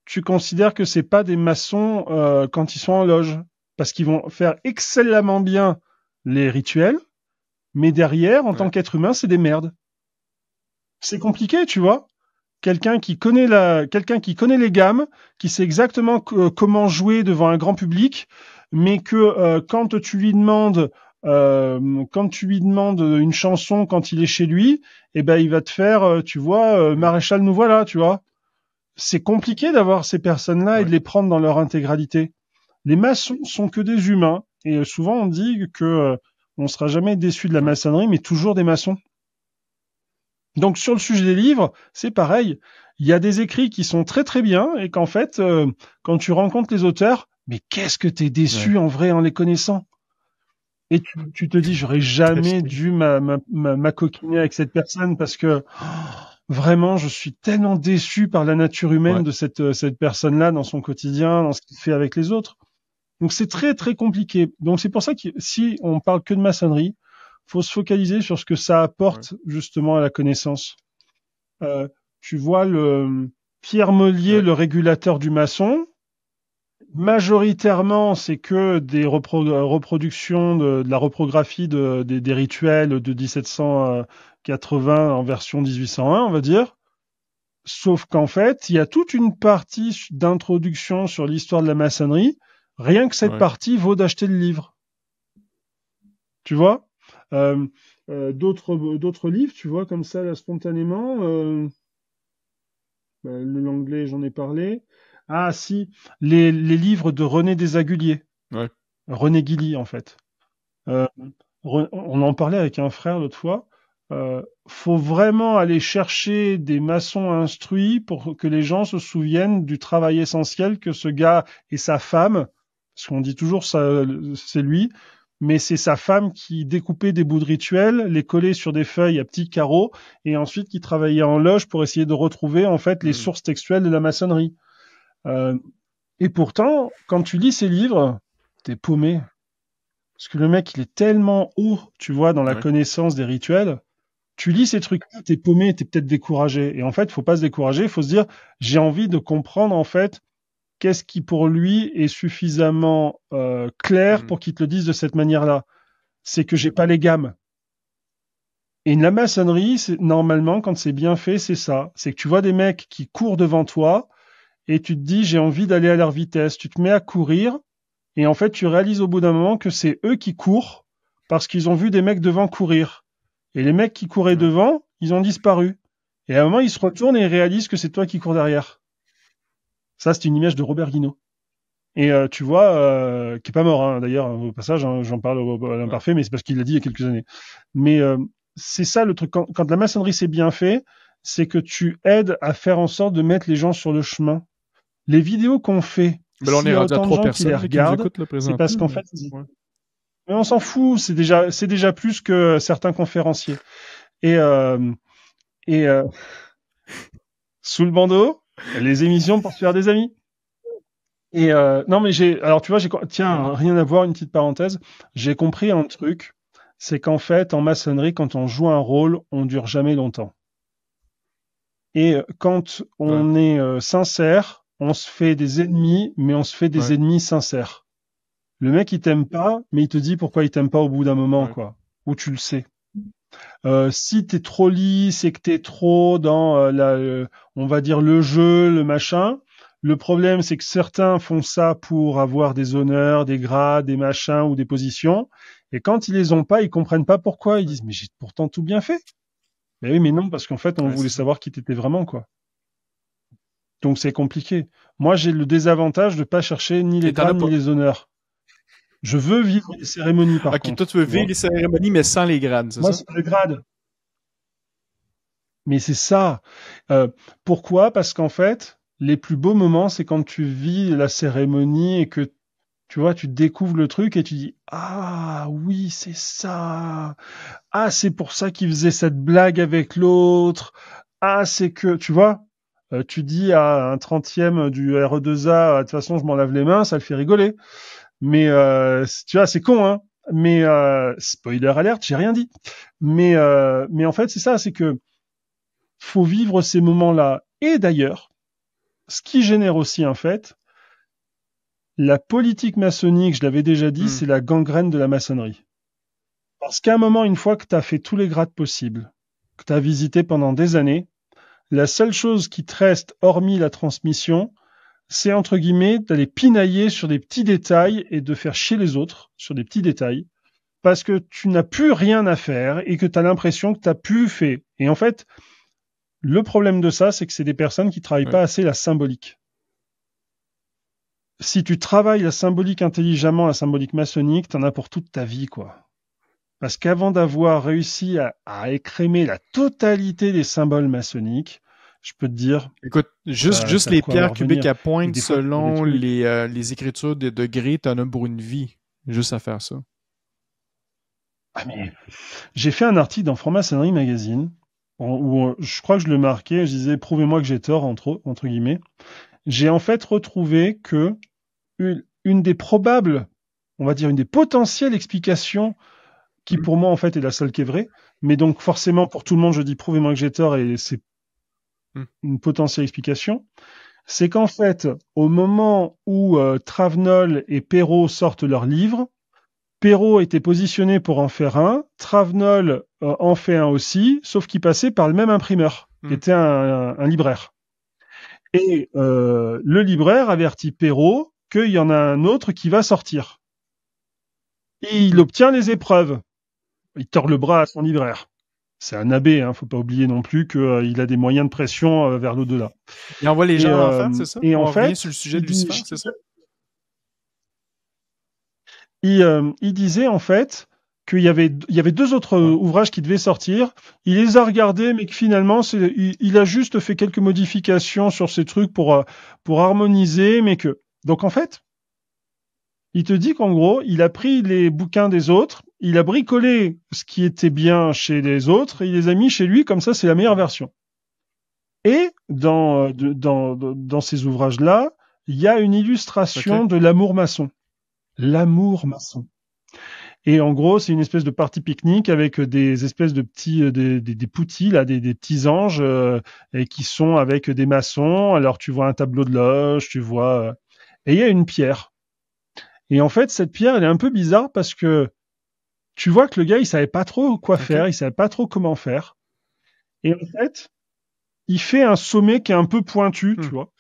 tu considères que c'est pas des maçons quand ils sont en loge Parce qu'ils vont faire excellemment bien les rituels, mais derrière, en tant qu'être humain, c'est des merdes. C'est compliqué, tu vois quelqu'un qui connaît la, quelqu'un qui connaît les gammes, qui sait exactement euh, comment jouer devant un grand public, mais que euh, quand tu lui demandes euh, quand tu lui demandes une chanson quand il est chez lui, eh ben il va te faire, tu vois, Maréchal nous voilà, tu vois. C'est compliqué d'avoir ces personnes-là et de les prendre dans leur intégralité. Les maçons sont que des humains et souvent on dit que on sera jamais déçu de la maçonnerie, mais toujours des maçons. Donc sur le sujet des livres, c'est pareil. Il y a des écrits qui sont très très bien et qu'en fait, euh, quand tu rencontres les auteurs, mais qu'est-ce que tu es déçu en vrai en les connaissant Et tu, te dis, j'aurais jamais dû ma coquiner avec cette personne parce que oh, vraiment, je suis tellement déçu par la nature humaine de cette, euh, cette personne-là dans son quotidien, dans ce qu'il fait avec les autres. Donc c'est très très compliqué. Donc c'est pour ça que si on parle que de maçonnerie, faut se focaliser sur ce que ça apporte justement à la connaissance. Euh, tu vois le Pierre Mollier, le régulateur du maçon. Majoritairement, c'est que des reproductions de, la reprographie des rituels de 1780 en version 1801, on va dire. Sauf qu'en fait, il y a toute une partie d'introduction sur l'histoire de la maçonnerie. Rien que cette partie vaut d'acheter le livre. Tu vois euh, euh, d'autres, livres, tu vois, comme ça, là, spontanément. Euh, ben, l'anglais, j'en ai parlé. Ah, si, les, livres de René Desaguliers. René Guilly, en fait. on en parlait avec un frère l'autre fois. faut vraiment aller chercher des maçons instruits pour que les gens se souviennent du travail essentiel que ce gars et sa femme, parce qu'on dit toujours c'est lui, mais c'est sa femme qui découpait des bouts de rituels, les collait sur des feuilles à petits carreaux, et ensuite qui travaillait en loge pour essayer de retrouver en fait les hmm. sources textuelles de la maçonnerie. Euh, et pourtant, quand tu lis ces livres, t'es paumé. Parce que le mec, il est tellement haut, tu vois, dans la connaissance des rituels. Tu lis ces trucs-là, t'es paumé, t'es peut-être découragé. Et en fait, faut pas se décourager, faut se dire, j'ai envie de comprendre, en fait, qu'est-ce qui pour lui est suffisamment euh, clair mm. pour qu'il te le dise de cette manière-là C'est que j'ai pas les gammes. Et la maçonnerie, normalement, quand c'est bien fait, c'est ça. C'est que tu vois des mecs qui courent devant toi et tu te dis j'ai envie d'aller à leur vitesse. Tu te mets à courir et en fait tu réalises au bout d'un moment que c'est eux qui courent parce qu'ils ont vu des mecs devant courir. Et les mecs qui couraient mm. devant, ils ont disparu. Et à un moment, ils se retournent et ils réalisent que c'est toi qui cours derrière. Ça, c'est une image de Robert Guinaud. Et euh, tu vois, euh, qui est pas mort hein, d'ailleurs au passage, hein, j'en parle au, à l'imparfait, mais c'est parce qu'il l'a dit il y a quelques années. Mais euh, c'est ça le truc. Quand, la maçonnerie c'est bien fait, c'est que tu aides à faire en sorte de mettre les gens sur le chemin. Les vidéos qu'on fait, mais ben, on est à trois personnes c'est parce qu'en fait, on s'en fout. C'est déjà, c'est déjà plus que certains conférenciers. Et et sous le bandeau, les émissions pour se faire des amis. Et euh, non, mais j'ai. Alors, tu vois, j'ai. Tiens, rien à voir, une petite parenthèse. J'ai compris un truc. C'est qu'en fait, en maçonnerie, quand on joue un rôle, on dure jamais longtemps. Et euh, quand on est euh, sincère, on se fait des ennemis, mais on se fait des ennemis sincères. Le mec, il t'aime pas, mais il te dit pourquoi il t'aime pas au bout d'un moment, quoi. Ou tu le sais. Euh, si t'es trop lisse et que t'es trop dans euh, la, euh, on va dire le jeu, le machin. Le problème, c'est que certains font ça pour avoir des honneurs, des grades, des machins ou des positions. Et quand ils les ont pas, ils comprennent pas pourquoi. Ils disent mais j'ai pourtant tout bien fait. Mais oui, mais non, parce qu'en fait, on voulait savoir qui t'étais vraiment, quoi. Donc c'est compliqué. Moi, j'ai le désavantage de pas chercher ni les grades ni les honneurs. Je veux vivre les cérémonies, par contre. toi, tu veux vivre les cérémonies, mais sans les grades, c'est Moi, sans les grades. Mais c'est ça. Euh, pourquoi Parce qu'en fait, les plus beaux moments, c'est quand tu vis la cérémonie et que tu vois, tu découvres le truc et tu dis ah oui c'est ça, ah c'est pour ça qu'il faisait cette blague avec l'autre, ah c'est que tu vois, euh, tu dis à un trentième du RE2A de toute façon je m'en lave les mains, ça le fait rigoler. Mais euh, tu vois, c'est con, hein. Mais euh, spoiler alerte, j'ai rien dit. Mais euh, mais en fait, c'est ça, c'est que faut vivre ces moments-là. Et d'ailleurs, ce qui génère aussi en fait, la politique maçonnique, je l'avais déjà dit, hmm. c'est la gangrène de la maçonnerie. Parce qu'à un moment, une fois que tu as fait tous les grades possibles, que tu as visité pendant des années, la seule chose qui te reste, hormis la transmission, c'est entre guillemets d'aller pinailler sur des petits détails et de faire chier les autres sur des petits détails parce que tu n'as plus rien à faire et que tu as l'impression que tu as pu fait. Et en fait, le problème de ça, c'est que c'est des personnes qui travaillent pas assez la symbolique. Si tu travailles la symbolique intelligemment, la symbolique maçonnique, tu en as pour toute ta vie, quoi. Parce qu'avant d'avoir réussi à, à écrémer la totalité des symboles maçonniques, je peux te dire. Écoute, juste, juste les pierres cubiques à pointe selon les, euh, les, écritures de degrés, t'en as pour une vie. Juste à faire ça. Ah, mais j'ai fait un article dans Format Scénario Magazine où euh, je crois que je le marquais, je disais prouvez-moi que j'ai tort entre, entre guillemets. J'ai en fait retrouvé que une, une, des probables, on va dire une des potentielles explications qui pour moi en fait est la seule qui est vraie, mais donc forcément pour tout le monde je dis prouvez-moi que j'ai tort et c'est Hmm. une potentielle explication, c'est qu'en fait, au moment où euh, Travenol et Perrault sortent leurs livres, Perrault était positionné pour en faire un, Travenol euh, en fait un aussi, sauf qu'il passait par le même imprimeur, hmm. qui était un, libraire. Et euh, le libraire avertit Perrault qu'il y en a un autre qui va sortir. Et il obtient les épreuves. Il tord le bras à son libraire c'est un abbé, hein, faut pas oublier non plus qu'il euh, a des moyens de pression euh, vers l'au-delà. Il envoie les gens et, euh, la c'est ça Et fait, le sujet c'est ça il, disait en fait qu'il y avait, deux autres ouvrages qui devaient sortir. Il les a regardés, mais que finalement, il, a juste fait quelques modifications sur ces trucs pour, pour harmoniser, mais que. Donc en fait, il te dit qu'en gros, il a pris les bouquins des autres, il a bricolé ce qui était bien chez les autres, et il les a mis chez lui, comme ça c'est la meilleure version. Et dans, euh, dans, dans ces ouvrages-là, il y a une illustration de l'amour maçon. L'amour maçon. Et en gros, c'est une espèce de partie pique-nique avec euh, des espèces de petits, euh, des, des, des poutis, là, des, des petits anges, et qui sont avec des maçons. Alors, tu vois un tableau de loge, tu vois, et il y a une pierre. Et en fait, cette pierre, elle est un peu bizarre parce que tu vois que le gars, il savait pas trop quoi faire, il savait pas trop comment faire. Et en fait, il fait un sommet qui est un peu pointu, hmm. tu vois.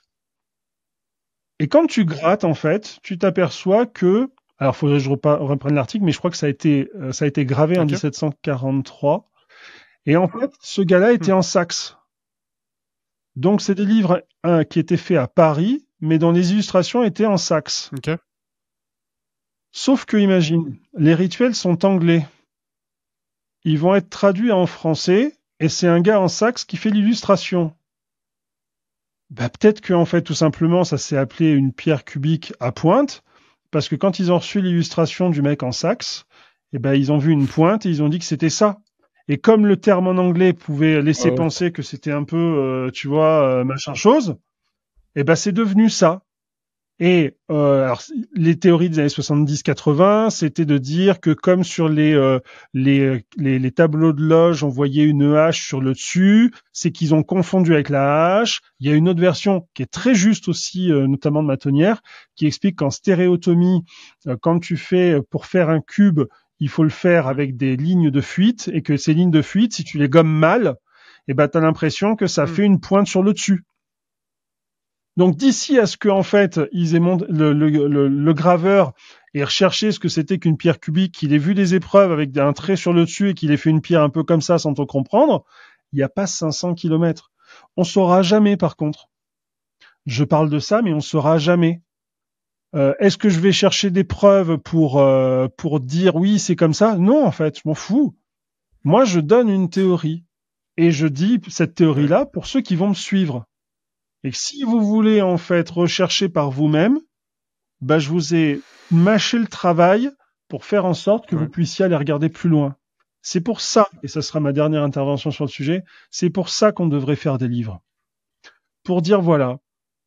Et quand tu grattes, en fait, tu t'aperçois que, alors faudrait que je reprenne l'article, mais je crois que ça a été, euh, ça a été gravé en 1743. Et en fait, ce gars-là était hmm. en Saxe. Donc, c'est des livres qui étaient faits à Paris, mais dont les illustrations étaient en Saxe. Okay. Sauf que, imagine, les rituels sont anglais. Ils vont être traduits en français et c'est un gars en saxe qui fait l'illustration. Bah, peut-être que, en fait, tout simplement, ça s'est appelé une pierre cubique à pointe parce que quand ils ont reçu l'illustration du mec en saxe, eh ben, ils ont vu une pointe et ils ont dit que c'était ça. Et comme le terme en anglais pouvait laisser ah penser que c'était un peu, euh, tu vois, euh, machin chose, eh ben, c'est devenu ça. Et euh, alors, les théories des années 70-80, c'était de dire que comme sur les, euh, les, les, tableaux de loge, on voyait une hache sur le dessus, c'est qu'ils ont confondu avec la hache. Il y a une autre version qui est très juste aussi, euh, notamment de Matonnière, qui explique qu'en stéréotomie, quand tu fais pour faire un cube, il faut le faire avec des lignes de fuite, et que ces lignes de fuite, si tu les gommes mal, et eh ben, tu as l'impression que ça mm. fait une pointe sur le dessus. Donc d'ici à ce que en fait le, graveur ait recherché ce que c'était qu'une pierre cubique, qu'il ait vu des épreuves avec un trait sur le dessus et qu'il ait fait une pierre un peu comme ça sans en comprendre, il n'y a pas 500 kilomètres. On saura jamais par contre. Je parle de ça, mais on saura jamais. Euh, est-ce que je vais chercher des preuves pour euh, pour dire oui c'est comme ça Non en fait, je m'en fous. Moi je donne une théorie et je dis cette théorie là pour ceux qui vont me suivre. Et si vous voulez en fait rechercher par vous-même, bah, je vous ai mâché le travail pour faire en sorte que vous puissiez aller regarder plus loin. C'est pour ça, et ça sera ma dernière intervention sur le sujet, c'est pour ça qu'on devrait faire des livres. Pour dire voilà,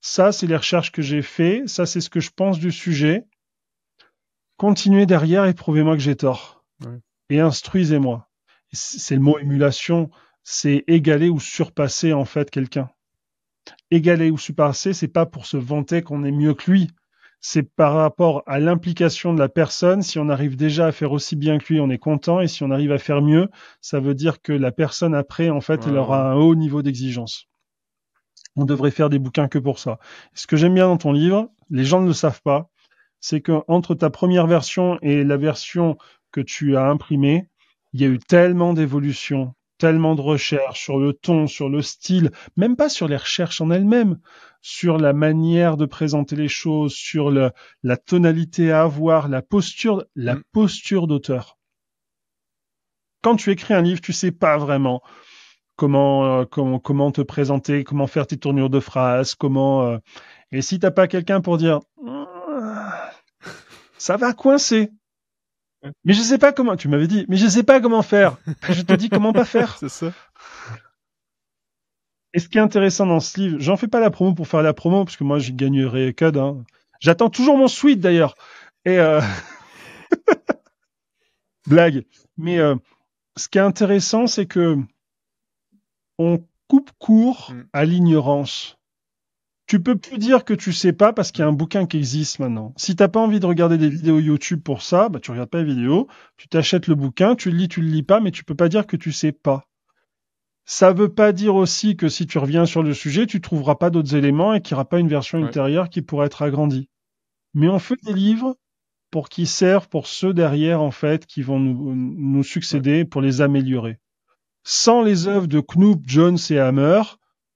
ça c'est les recherches que j'ai fait, ça c'est ce que je pense du sujet. Continuez derrière et prouvez-moi que j'ai tort. Et instruisez-moi. C'est le mot émulation, c'est égaler ou surpasser en fait quelqu'un égaler ou surpasser, c'est pas pour se vanter qu'on est mieux que lui. C'est par rapport à l'implication de la personne. Si on arrive déjà à faire aussi bien que lui, on est content. Et si on arrive à faire mieux, ça veut dire que la personne après, en fait, elle aura un haut niveau d'exigence. On devrait faire des bouquins que pour ça. Ce que j'aime bien dans ton livre, les gens ne le savent pas, c'est que entre ta première version et la version que tu as imprimée, il y a eu tellement d'évolutions, tellement de recherche sur le ton, sur le style, même pas sur les recherches en elles-mêmes, sur la manière de présenter les choses, sur la tonalité à avoir, la posture, la mm. posture d'auteur. Quand tu écris un livre, tu sais pas vraiment comment euh, comment, comment te présenter, comment faire tes tournures de phrases, comment euh, et si t'as pas quelqu'un pour dire ah, ça va coincer, mais je sais pas comment. Tu m'avais dit. Mais je sais pas comment faire. Je te dis comment pas faire. [laughs] C'est ça. Et ce qui est intéressant dans ce livre, j'en fais pas la promo pour faire la promo parce que moi j'y gagnerai code. Hein. J'attends toujours mon suite d'ailleurs. Et euh, [laughs] blague. Mais euh, ce qui est intéressant, c'est que on coupe court mm. à l'ignorance tu peux plus dire que tu sais pas parce qu'il y a un bouquin qui existe maintenant. Si t'as pas envie de regarder des vidéos YouTube pour ça, bah tu regardes pas les vidéos, tu t'achètes le bouquin, tu le lis, tu le lis pas, mais tu peux pas dire que tu sais pas. Ça veut pas dire aussi que si tu reviens sur le sujet, tu trouveras pas d'autres éléments et qu'il n'y aura pas une version ultérieure qui pourrait être agrandie. Mais on fait des livres pour qu'ils servent pour ceux derrière en fait qui vont nous, succéder pour les améliorer. Sans les œuvres de Knoop, Jones et Hammer,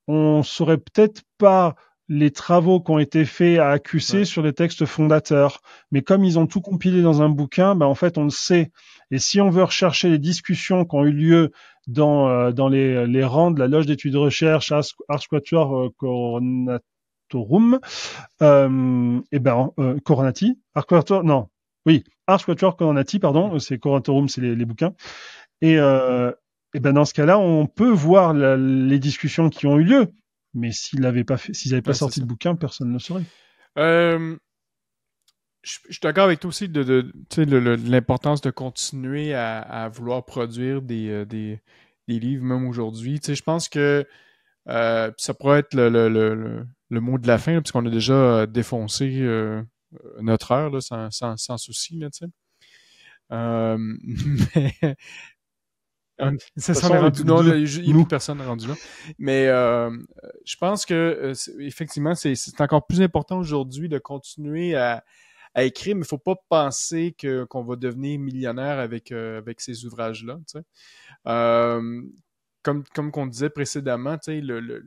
on saurait peut-être pas les travaux qui ont été faits à AQC sur les textes fondateurs. Mais comme ils ont tout compilé dans un bouquin, bah, en fait, on le sait. Et si on veut rechercher les discussions qui ont eu lieu dans, euh, les, rangs de la loge d'études de recherche Ars, euh, Coronatorum, euh, et eh ben, euh, Coronati, Ars non, oui, Ars Coronati, pardon, c'est Coronatorum, c'est les, bouquins. Et, et eh ben dans ce cas-là, on peut voir les discussions qui ont eu lieu mais s'ils n'avaient pas, fait, pas sorti le bouquin, personne ne le saurait. Euh, je, suis d'accord avec toi aussi de, de, l'importance de continuer à, vouloir produire euh, des, livres, même aujourd'hui. Je pense que euh, ça pourrait être le, mot de la fin, puisqu'on a déjà défoncé notre heure là, sans, souci. [laughs] mais [laughs] ça Il n'y a personne rendu là. Mais euh, je pense que, euh, effectivement, c'est encore plus important aujourd'hui de continuer à, écrire, mais il ne faut pas penser que qu'on va devenir millionnaire avec, euh, avec ces ouvrages-là. comme, comme qu'on disait précédemment, tu le, le,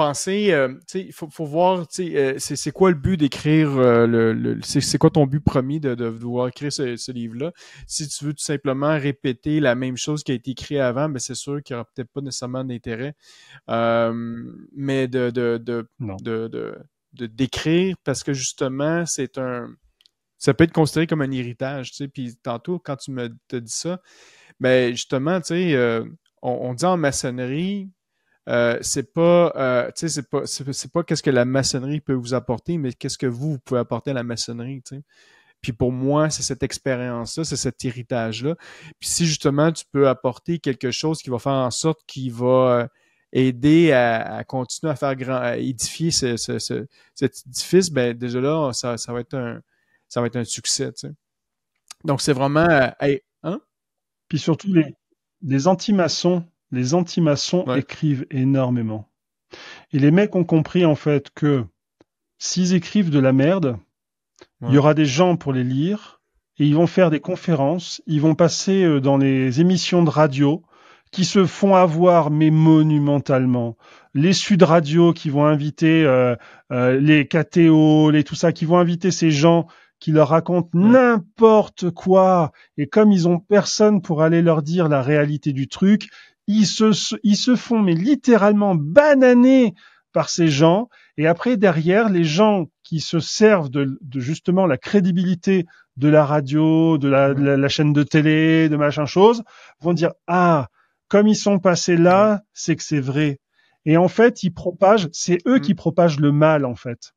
penser, euh, il faut, voir, euh, c'est quoi le but d'écrire, euh, le, c'est quoi ton but promis de, de vouloir écrire ce, livre-là. Si tu veux tout simplement répéter la même chose qui a été écrite avant, ben c'est sûr qu'il n'y aura peut-être pas nécessairement d'intérêt. mais de, de, d'écrire parce que justement c'est un ça peut être considéré comme un héritage puis tantôt quand tu me dis ça mais ben, justement tu sais on dit en maçonnerie euh, c'est pas, euh, c'est pas, qu'est-ce que la maçonnerie peut vous apporter, mais qu'est-ce que vous, pouvez apporter à la maçonnerie, tu Puis pour moi, c'est cette expérience-là, c'est cet héritage-là. Puis si justement tu peux apporter quelque chose qui va faire en sorte qu'il va euh, aider à, continuer à faire grand, à édifier cet édifice, ben déjà là, ça, va être un, ça va être un succès, tu sais. Donc c'est vraiment, hein? Puis surtout les, les anti-maçons les anti-maçons écrivent énormément. Et les mecs ont compris en fait que s'ils écrivent de la merde, il y aura des gens pour les lire et ils vont faire des conférences, ils vont passer euh, dans les émissions de radio qui se font avoir mais monumentalement. Les Sud Radio qui vont inviter euh, euh, les KTO, les tout ça, qui vont inviter ces gens qui leur racontent n'importe quoi. Et comme ils ont personne pour aller leur dire la réalité du truc, ils se, font mais littéralement bananés par ces gens. Et après, derrière, les gens qui se servent de, justement la crédibilité de la radio, de la, chaîne de télé, de machin chose, vont dire ah comme ils sont passés là, c'est que c'est vrai. Et en fait, ils propagent, c'est eux mm. qui propagent le mal en fait.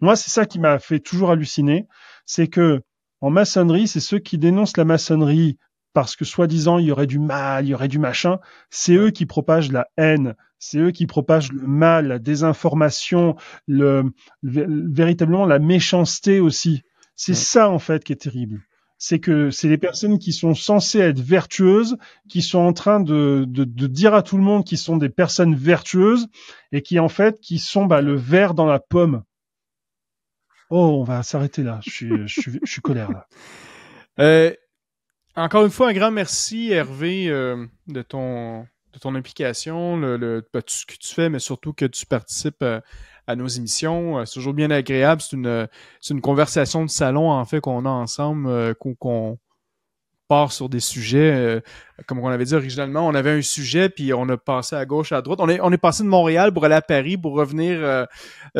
Moi, c'est ça qui m'a fait toujours halluciner, c'est que en maçonnerie, c'est ceux qui dénoncent la maçonnerie parce que soi-disant il y aurait du mal, il y aurait du machin, c'est eux qui propagent la haine, c'est eux qui propagent le mal, la désinformation, le, véritablement la méchanceté aussi. C'est ça en fait qui est terrible. C'est que c'est les personnes qui sont censées être vertueuses, qui sont en train de, de, de dire à tout le monde qu'ils sont des personnes vertueuses et qui en fait qui sont bah, le verre dans la pomme. Oh, on va s'arrêter là. Je suis, je suis, je suis colère là. [laughs] Euh, encore une fois, un grand merci, Hervé, euh, de, ton, de ton implication, le, ben, tout ce que tu fais, mais surtout que tu participes euh, à, nos émissions. Euh, c'est toujours bien agréable. C'est une, une conversation de salon, en fait, qu'on a ensemble, qu'on part sur des sujets, comme on avait dit originalement, on avait un sujet, puis on a passé à gauche, à droite. On est, on est passé de Montréal pour aller à Paris, pour revenir,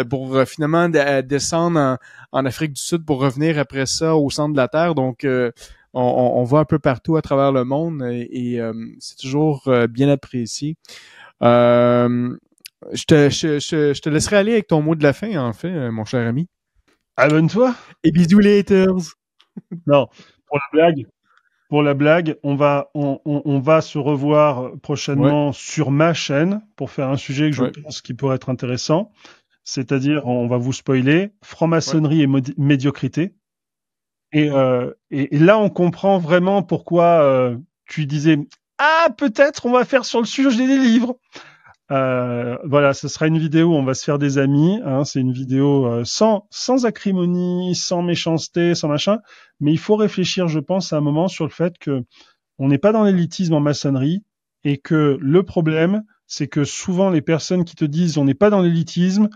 pour finalement descendre en, en, Afrique du Sud, pour revenir après ça au centre de la Terre. Donc, on, voit un peu partout à travers le monde et, euh, c'est toujours euh, bien apprécié. Euh, je, te, laisserai aller avec ton mot de la fin, en fait, mon cher ami. Abonne-toi. Et bisous les haters. [laughs] non, pour la blague. Pour la blague, on va, on, va se revoir prochainement sur ma chaîne pour faire un sujet que je pense qui pourrait être intéressant. C'est-à-dire, on va vous spoiler, franc-maçonnerie et médiocrité. Euh, et, et, là, on comprend vraiment pourquoi euh, tu disais ah peut-être on va faire sur le sujet des livres. Euh, voilà, ce sera une vidéo où on va se faire des amis. Hein, c'est une vidéo euh, sans sans acrimonie, sans méchanceté, sans machin. Mais il faut réfléchir, je pense, à un moment sur le fait que on n'est pas dans l'élitisme en maçonnerie et que le problème, c'est que souvent les personnes qui te disent on n'est pas dans l'élitisme,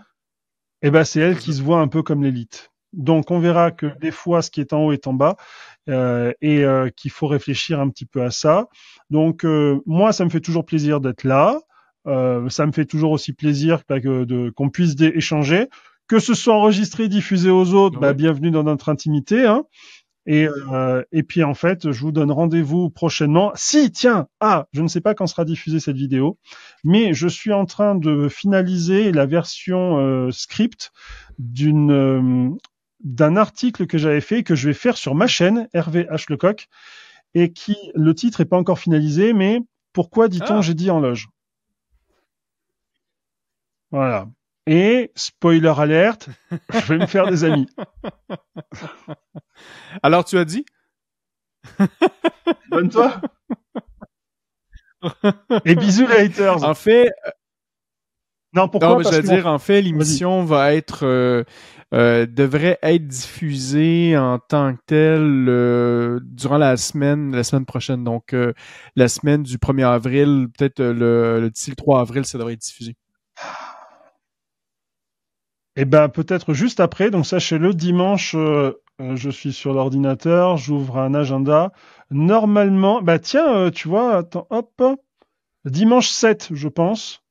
eh ben c'est elles qui se voient un peu comme l'élite. Donc on verra que des fois ce qui est en haut est en bas euh, et euh, qu'il faut réfléchir un petit peu à ça. Donc euh, moi ça me fait toujours plaisir d'être là. ça me fait toujours aussi plaisir bah, qu'on puisse échanger, que ce soit enregistré, diffusé aux autres. Bah, bienvenue dans notre intimité. Hein. Et, et puis en fait, je vous donne rendez-vous prochainement. Si, tiens, ah, je ne sais pas quand sera diffusée cette vidéo, mais je suis en train de finaliser la version script d'une d'un article que j'avais fait, que je vais faire sur ma chaîne, RVH Lecoq, et qui, le titre n'est pas encore finalisé, mais pourquoi dit-on ah. j'ai dit en loge Voilà. Et, spoiler alerte, je vais me faire des amis. [laughs] Alors, tu as dit Bonne-toi Et bisous, les haters En fait... Non, pourquoi non, mais je dire, en fait, l'émission va être euh, euh, devrait être diffusé en tant que tel euh, durant la semaine, la semaine prochaine. Donc, euh, la semaine du 1er avril, peut-être le, 3 avril, ça devrait être diffusé. Eh ben, peut-être juste après. Donc, sachez-le, dimanche, je suis sur l'ordinateur, j'ouvre un agenda. Normalement, bah tiens, tu vois, hop, dimanche 7, je pense.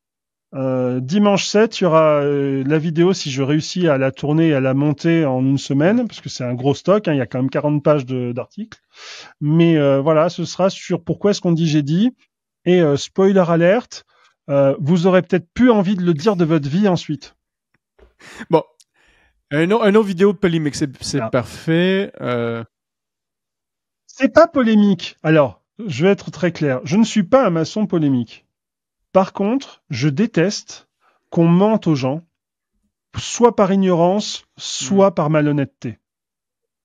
Euh, dimanche 7, il y aura euh, la vidéo si je réussis à la tourner et à la monter en une semaine, parce que c'est un gros stock, hein, il y a quand même 40 pages d'articles. Mais euh, voilà, ce sera sur pourquoi est-ce qu'on dit j'ai dit. Et spoiler alerte, vous aurez peut-être plus envie de le dire de votre vie ensuite. Bon. Un, un autre vidéo polémique, c'est ah. parfait. C'est pas polémique. Alors, je vais être très clair. Je ne suis pas un maçon polémique. Par contre, je déteste qu'on mente aux gens, soit par ignorance, soit mm. par malhonnêteté.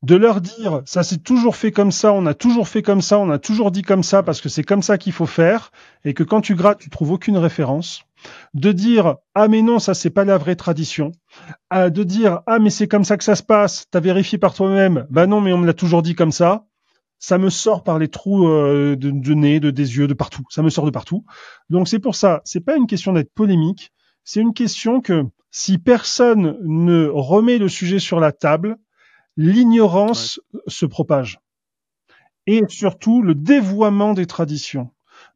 De leur dire, ça c'est toujours fait comme ça, on a toujours fait comme ça, on a toujours dit comme ça, parce que c'est comme ça qu'il faut faire, et que quand tu grattes, tu trouves aucune référence. De dire, ah mais non, ça c'est pas la vraie tradition. Ah, de dire, ah mais c'est comme ça que ça se passe, t'as vérifié par toi-même, bah non mais on me l'a toujours dit comme ça ça me sort par les trous euh, de, nez, de des yeux, de partout. Ça me sort de partout. Donc c'est pour ça. C'est pas une question d'être polémique. C'est une question que si personne ne remet le sujet sur la table, l'ignorance se propage. Et surtout le dévoiement des traditions.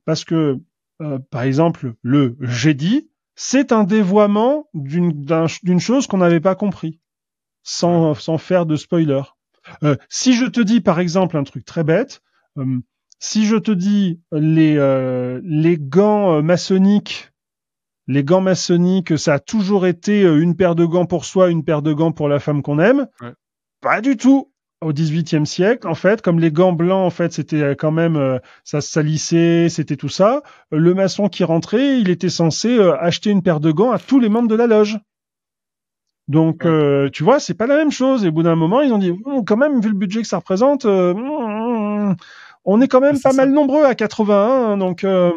Parce que, euh, par exemple, le j'ai dit, c'est un dévoiement d'une chose qu'on n'avait pas compris, sans, sans faire de spoiler. Euh, si je te dis par exemple un truc très bête, euh, si je te dis les euh, gants maçonniques, les gants maçonniques, ça a toujours été une paire de gants pour soi, une paire de gants pour la femme qu'on aime. Pas du tout au XVIIIe siècle, en fait, comme les gants blancs, en fait, c'était quand même, ça salissait, c'était tout ça. Le maçon qui rentrait, il était censé acheter une paire de gants à tous les membres de la loge. Donc, euh, tu vois, c'est pas la même chose. Et au bout d'un moment, ils ont dit, hum, quand même, vu le budget que ça représente, euh, hum, hum, on est quand même pas mal nombreux à 81. Hein, donc, euh,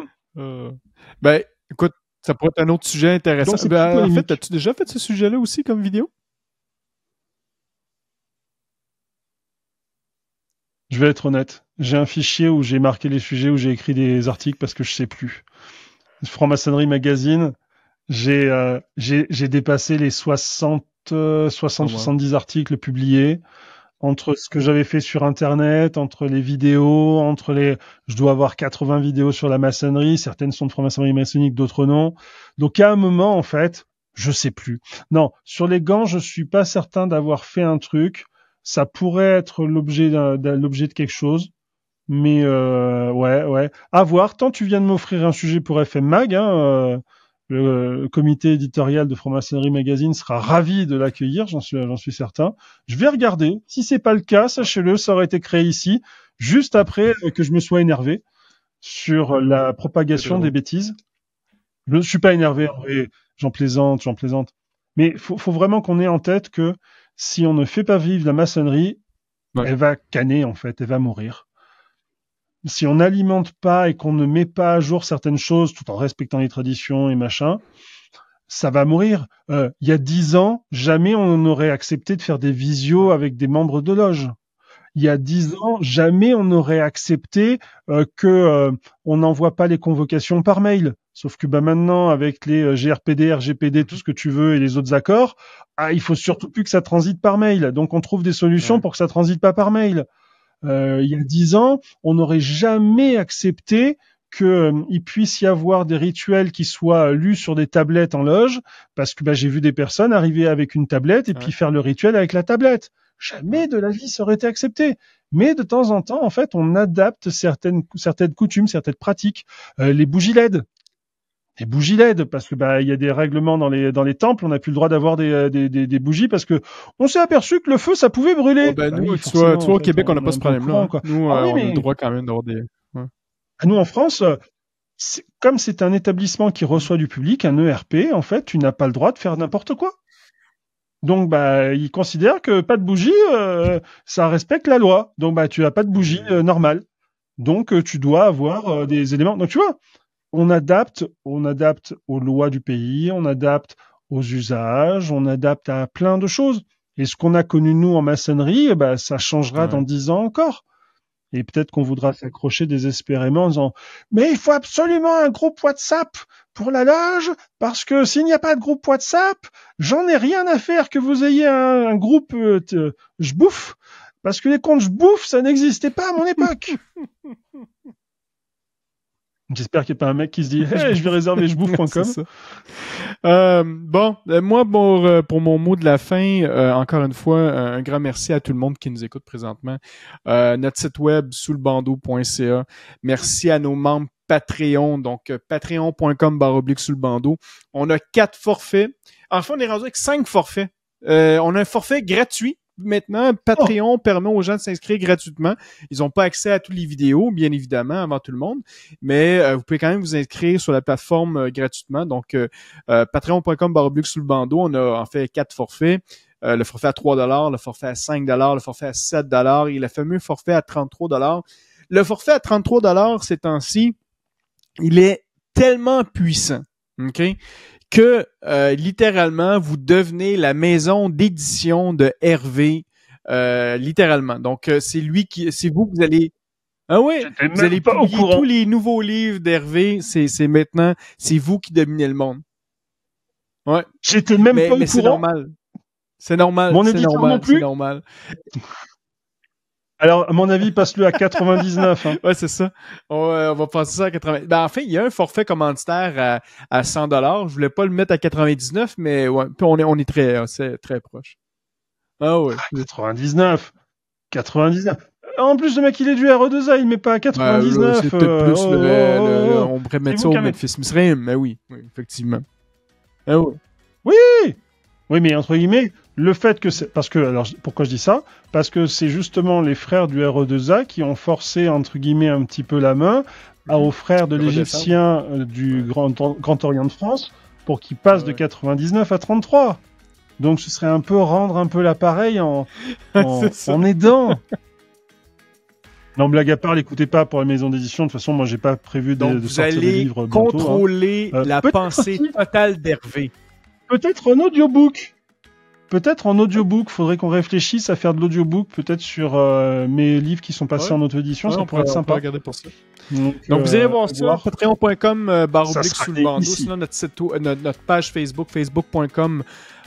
ben, écoute, ça pourrait être un autre sujet intéressant. Ben, fait, as-tu déjà fait ce sujet-là aussi comme vidéo? Je vais être honnête. J'ai un fichier où j'ai marqué les sujets, où j'ai écrit des articles parce que je sais plus. Franc-maçonnerie magazine, euh, j'ai j'ai dépassé les 60 70 euh, articles publiés entre ce que oh. j'avais fait sur internet, entre les vidéos, entre les je dois avoir 80 vidéos sur la maçonnerie, certaines sont de franc-maçonnerie maçonnique, d'autres non. Donc à un moment en fait, je sais plus. Non, sur les gants, je suis pas certain d'avoir fait un truc. Ça pourrait être l'objet l'objet de quelque chose. Mais euh, ouais, ouais. À voir. Tant tu viens de m'offrir un sujet pour FM Mag, hein, euh, le euh, comité éditorial de Franc-Maçonnerie Magazine sera ravi de l'accueillir, j'en suis, j'en suis certain. Je vais regarder. Si c'est pas le cas, sachez-le, ça aurait été créé ici, juste après euh, que je me sois énervé sur la propagation des bêtises. Je ne suis pas énervé, j'en plaisante, j'en plaisante. Mais faut, faut vraiment qu'on ait en tête que si on ne fait pas vivre la maçonnerie, elle va canner en fait, elle va mourir si on n'alimente pas et qu'on ne met pas à jour certaines choses tout en respectant les traditions et machin, ça va mourir. Euh, il y a dix ans, jamais on n'aurait accepté de faire des visios avec des membres de loge. Il y a dix ans, jamais on n'aurait accepté euh, que euh, on n'envoie pas les convocations par mail. Sauf que bah maintenant, avec les euh, GRPD, RGPD, tout ce que tu veux et les autres accords, ah, il faut surtout plus que ça transite par mail. Donc on trouve des solutions pour que ça transite pas par mail. Euh, il y a dix ans, on n'aurait jamais accepté qu'il euh, puisse y avoir des rituels qui soient lus sur des tablettes en loge, parce que bah, j'ai vu des personnes arriver avec une tablette et puis faire le rituel avec la tablette. Jamais de la vie ça aurait été accepté. Mais de temps en temps, en fait, on adapte certaines, certaines coutumes, certaines pratiques. Euh, les bougies LED, des bougies LED parce que bah il y a des règlements dans les dans les temples, on n'a plus le droit d'avoir euh, des, des, bougies parce que on s'est aperçu que le feu ça pouvait brûler. Oh, bah, bah nous, soit, au Québec on n'a pas ce problème là. nous ah euh, on a le droit quand même d'avoir des. Ah, nous en France, euh, comme c'est un établissement qui reçoit du public, un ERP, en fait, tu n'as pas le droit de faire n'importe quoi. Donc bah ils considèrent que pas de bougie, ça respecte la loi. Donc bah tu as pas de bougie normale. Donc tu dois avoir des éléments. Donc tu vois, on adapte, on adapte aux lois du pays, on adapte aux usages, on adapte à plein de choses. Et ce qu'on a connu nous en maçonnerie, eh ben, ça changera dans dix ans encore. Et peut-être qu'on voudra s'accrocher désespérément en disant Mais il faut absolument un groupe WhatsApp pour la loge, parce que s'il n'y a pas de groupe WhatsApp, j'en ai rien à faire que vous ayez un, groupe euh, euh, Je bouffe, parce que les comptes Je bouffe, ça n'existait pas à mon époque. [laughs] J'espère qu'il n'y a pas un mec qui se dit [laughs] je vais réserver je bouffe.com. [laughs] Euh, bon, euh, moi pour, euh, pour mon mot de la fin, encore une fois, un grand merci à tout le monde qui nous écoute présentement. notre site web sous le bandeau.ca. Merci à nos membres Patreon, donc patreon.com oblique sous le bandeau. On a quatre forfaits. Enfin, on est rendu avec cinq forfaits. on a un forfait gratuit maintenant, oh! Patreon permet aux gens de s'inscrire gratuitement. Ils n'ont pas accès à toutes les vidéos, bien évidemment, avant tout le monde, mais euh, vous pouvez quand même vous inscrire sur la plateforme euh, gratuitement. Donc, euh, euh patreon.com sous le bandeau, on a en fait quatre forfaits. le forfait à 3 le forfait à 5 le forfait à 7 et le fameux forfait à 33 Le forfait à 33 ces temps-ci, il est tellement puissant. OK? que euh, littéralement vous devenez la maison d'édition de Hervé, euh, littéralement. Donc euh, c'est lui qui, c'est vous vous allez ah oui, vous allez publier tous les nouveaux livres d'Hervé, c'est maintenant, c'est vous qui dominez le monde. Ouais. J'étais même pas au courant. C'est normal. C'est normal. Mon normal, non plus. normal. Alors, à mon avis, passe-le à 99. Hein. ouais, c'est ça. On, euh, on, va passer ça à 99. Ben, en fait, il y a un forfait commanditaire à, 100 dollars. Je voulais pas le mettre à 99, mais ouais, on est, on est très, euh, très proche. Ah ouais. 99. Ah, 99. En plus, le mec, il est du à R2A, e il met pas à 99. Ben, plus euh, le, oh, oh, oh. on pourrait mettre ça au Memphis Mais oui, effectivement. Ah Oui! Oui, mais entre guillemets, le fait que c'est parce que alors pourquoi je dis ça parce que c'est justement les frères du RE2A qui ont forcé entre guillemets un petit peu la main à, aux frères de l'Égyptien euh, du grand, grand Orient de France pour qu'ils passent de 99 à 33. Donc ce serait un peu rendre un peu l'appareil en, [laughs] en, aidant. Non, blague à part, n'écoutez pas pour la maison d'édition. De toute façon, moi, j'ai pas prévu de, sortir des livres. Hein. contrôler euh, la pensée totale d'Hervé. Peut-être un audiobook. Peut-être en audiobook, faudrait qu'on réfléchisse à faire de l'audiobook, peut-être sur euh, mes livres qui sont passés en auto-édition, ça pourrait être sympa. On regarder pour ça. Donc, vous allez euh, voir ça, patreon.com, euh, barre oblique sous le bandeau, sinon notre, page Facebook, facebook.com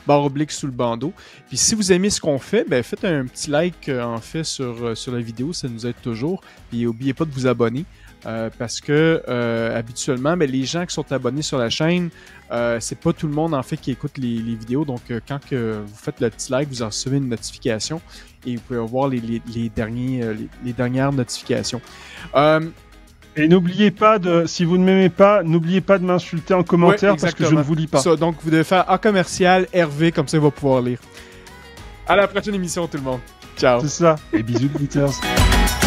barre oblique sous le bandeau. Puis si vous aimez ce qu'on fait, ben faites un petit like en fait sur, sur la vidéo, ça nous aide toujours. Et n'oubliez pas de vous abonner. Euh, parce que euh, habituellement, mais les gens qui sont abonnés sur la chaîne, euh, c'est pas tout le monde en fait qui écoute les, vidéos. Donc, quand vous faites le petit like, vous en recevez une notification et vous pouvez voir les, derniers, les, dernières notifications. et n'oubliez pas de, si vous ne m'aimez pas, n'oubliez pas de m'insulter en commentaire parce que je ne vous lis pas. donc vous devez faire un commercial Hervé, comme ça il va pouvoir lire. À la prochaine émission tout le monde. Ciao. C'est ça. Et bisous, [laughs]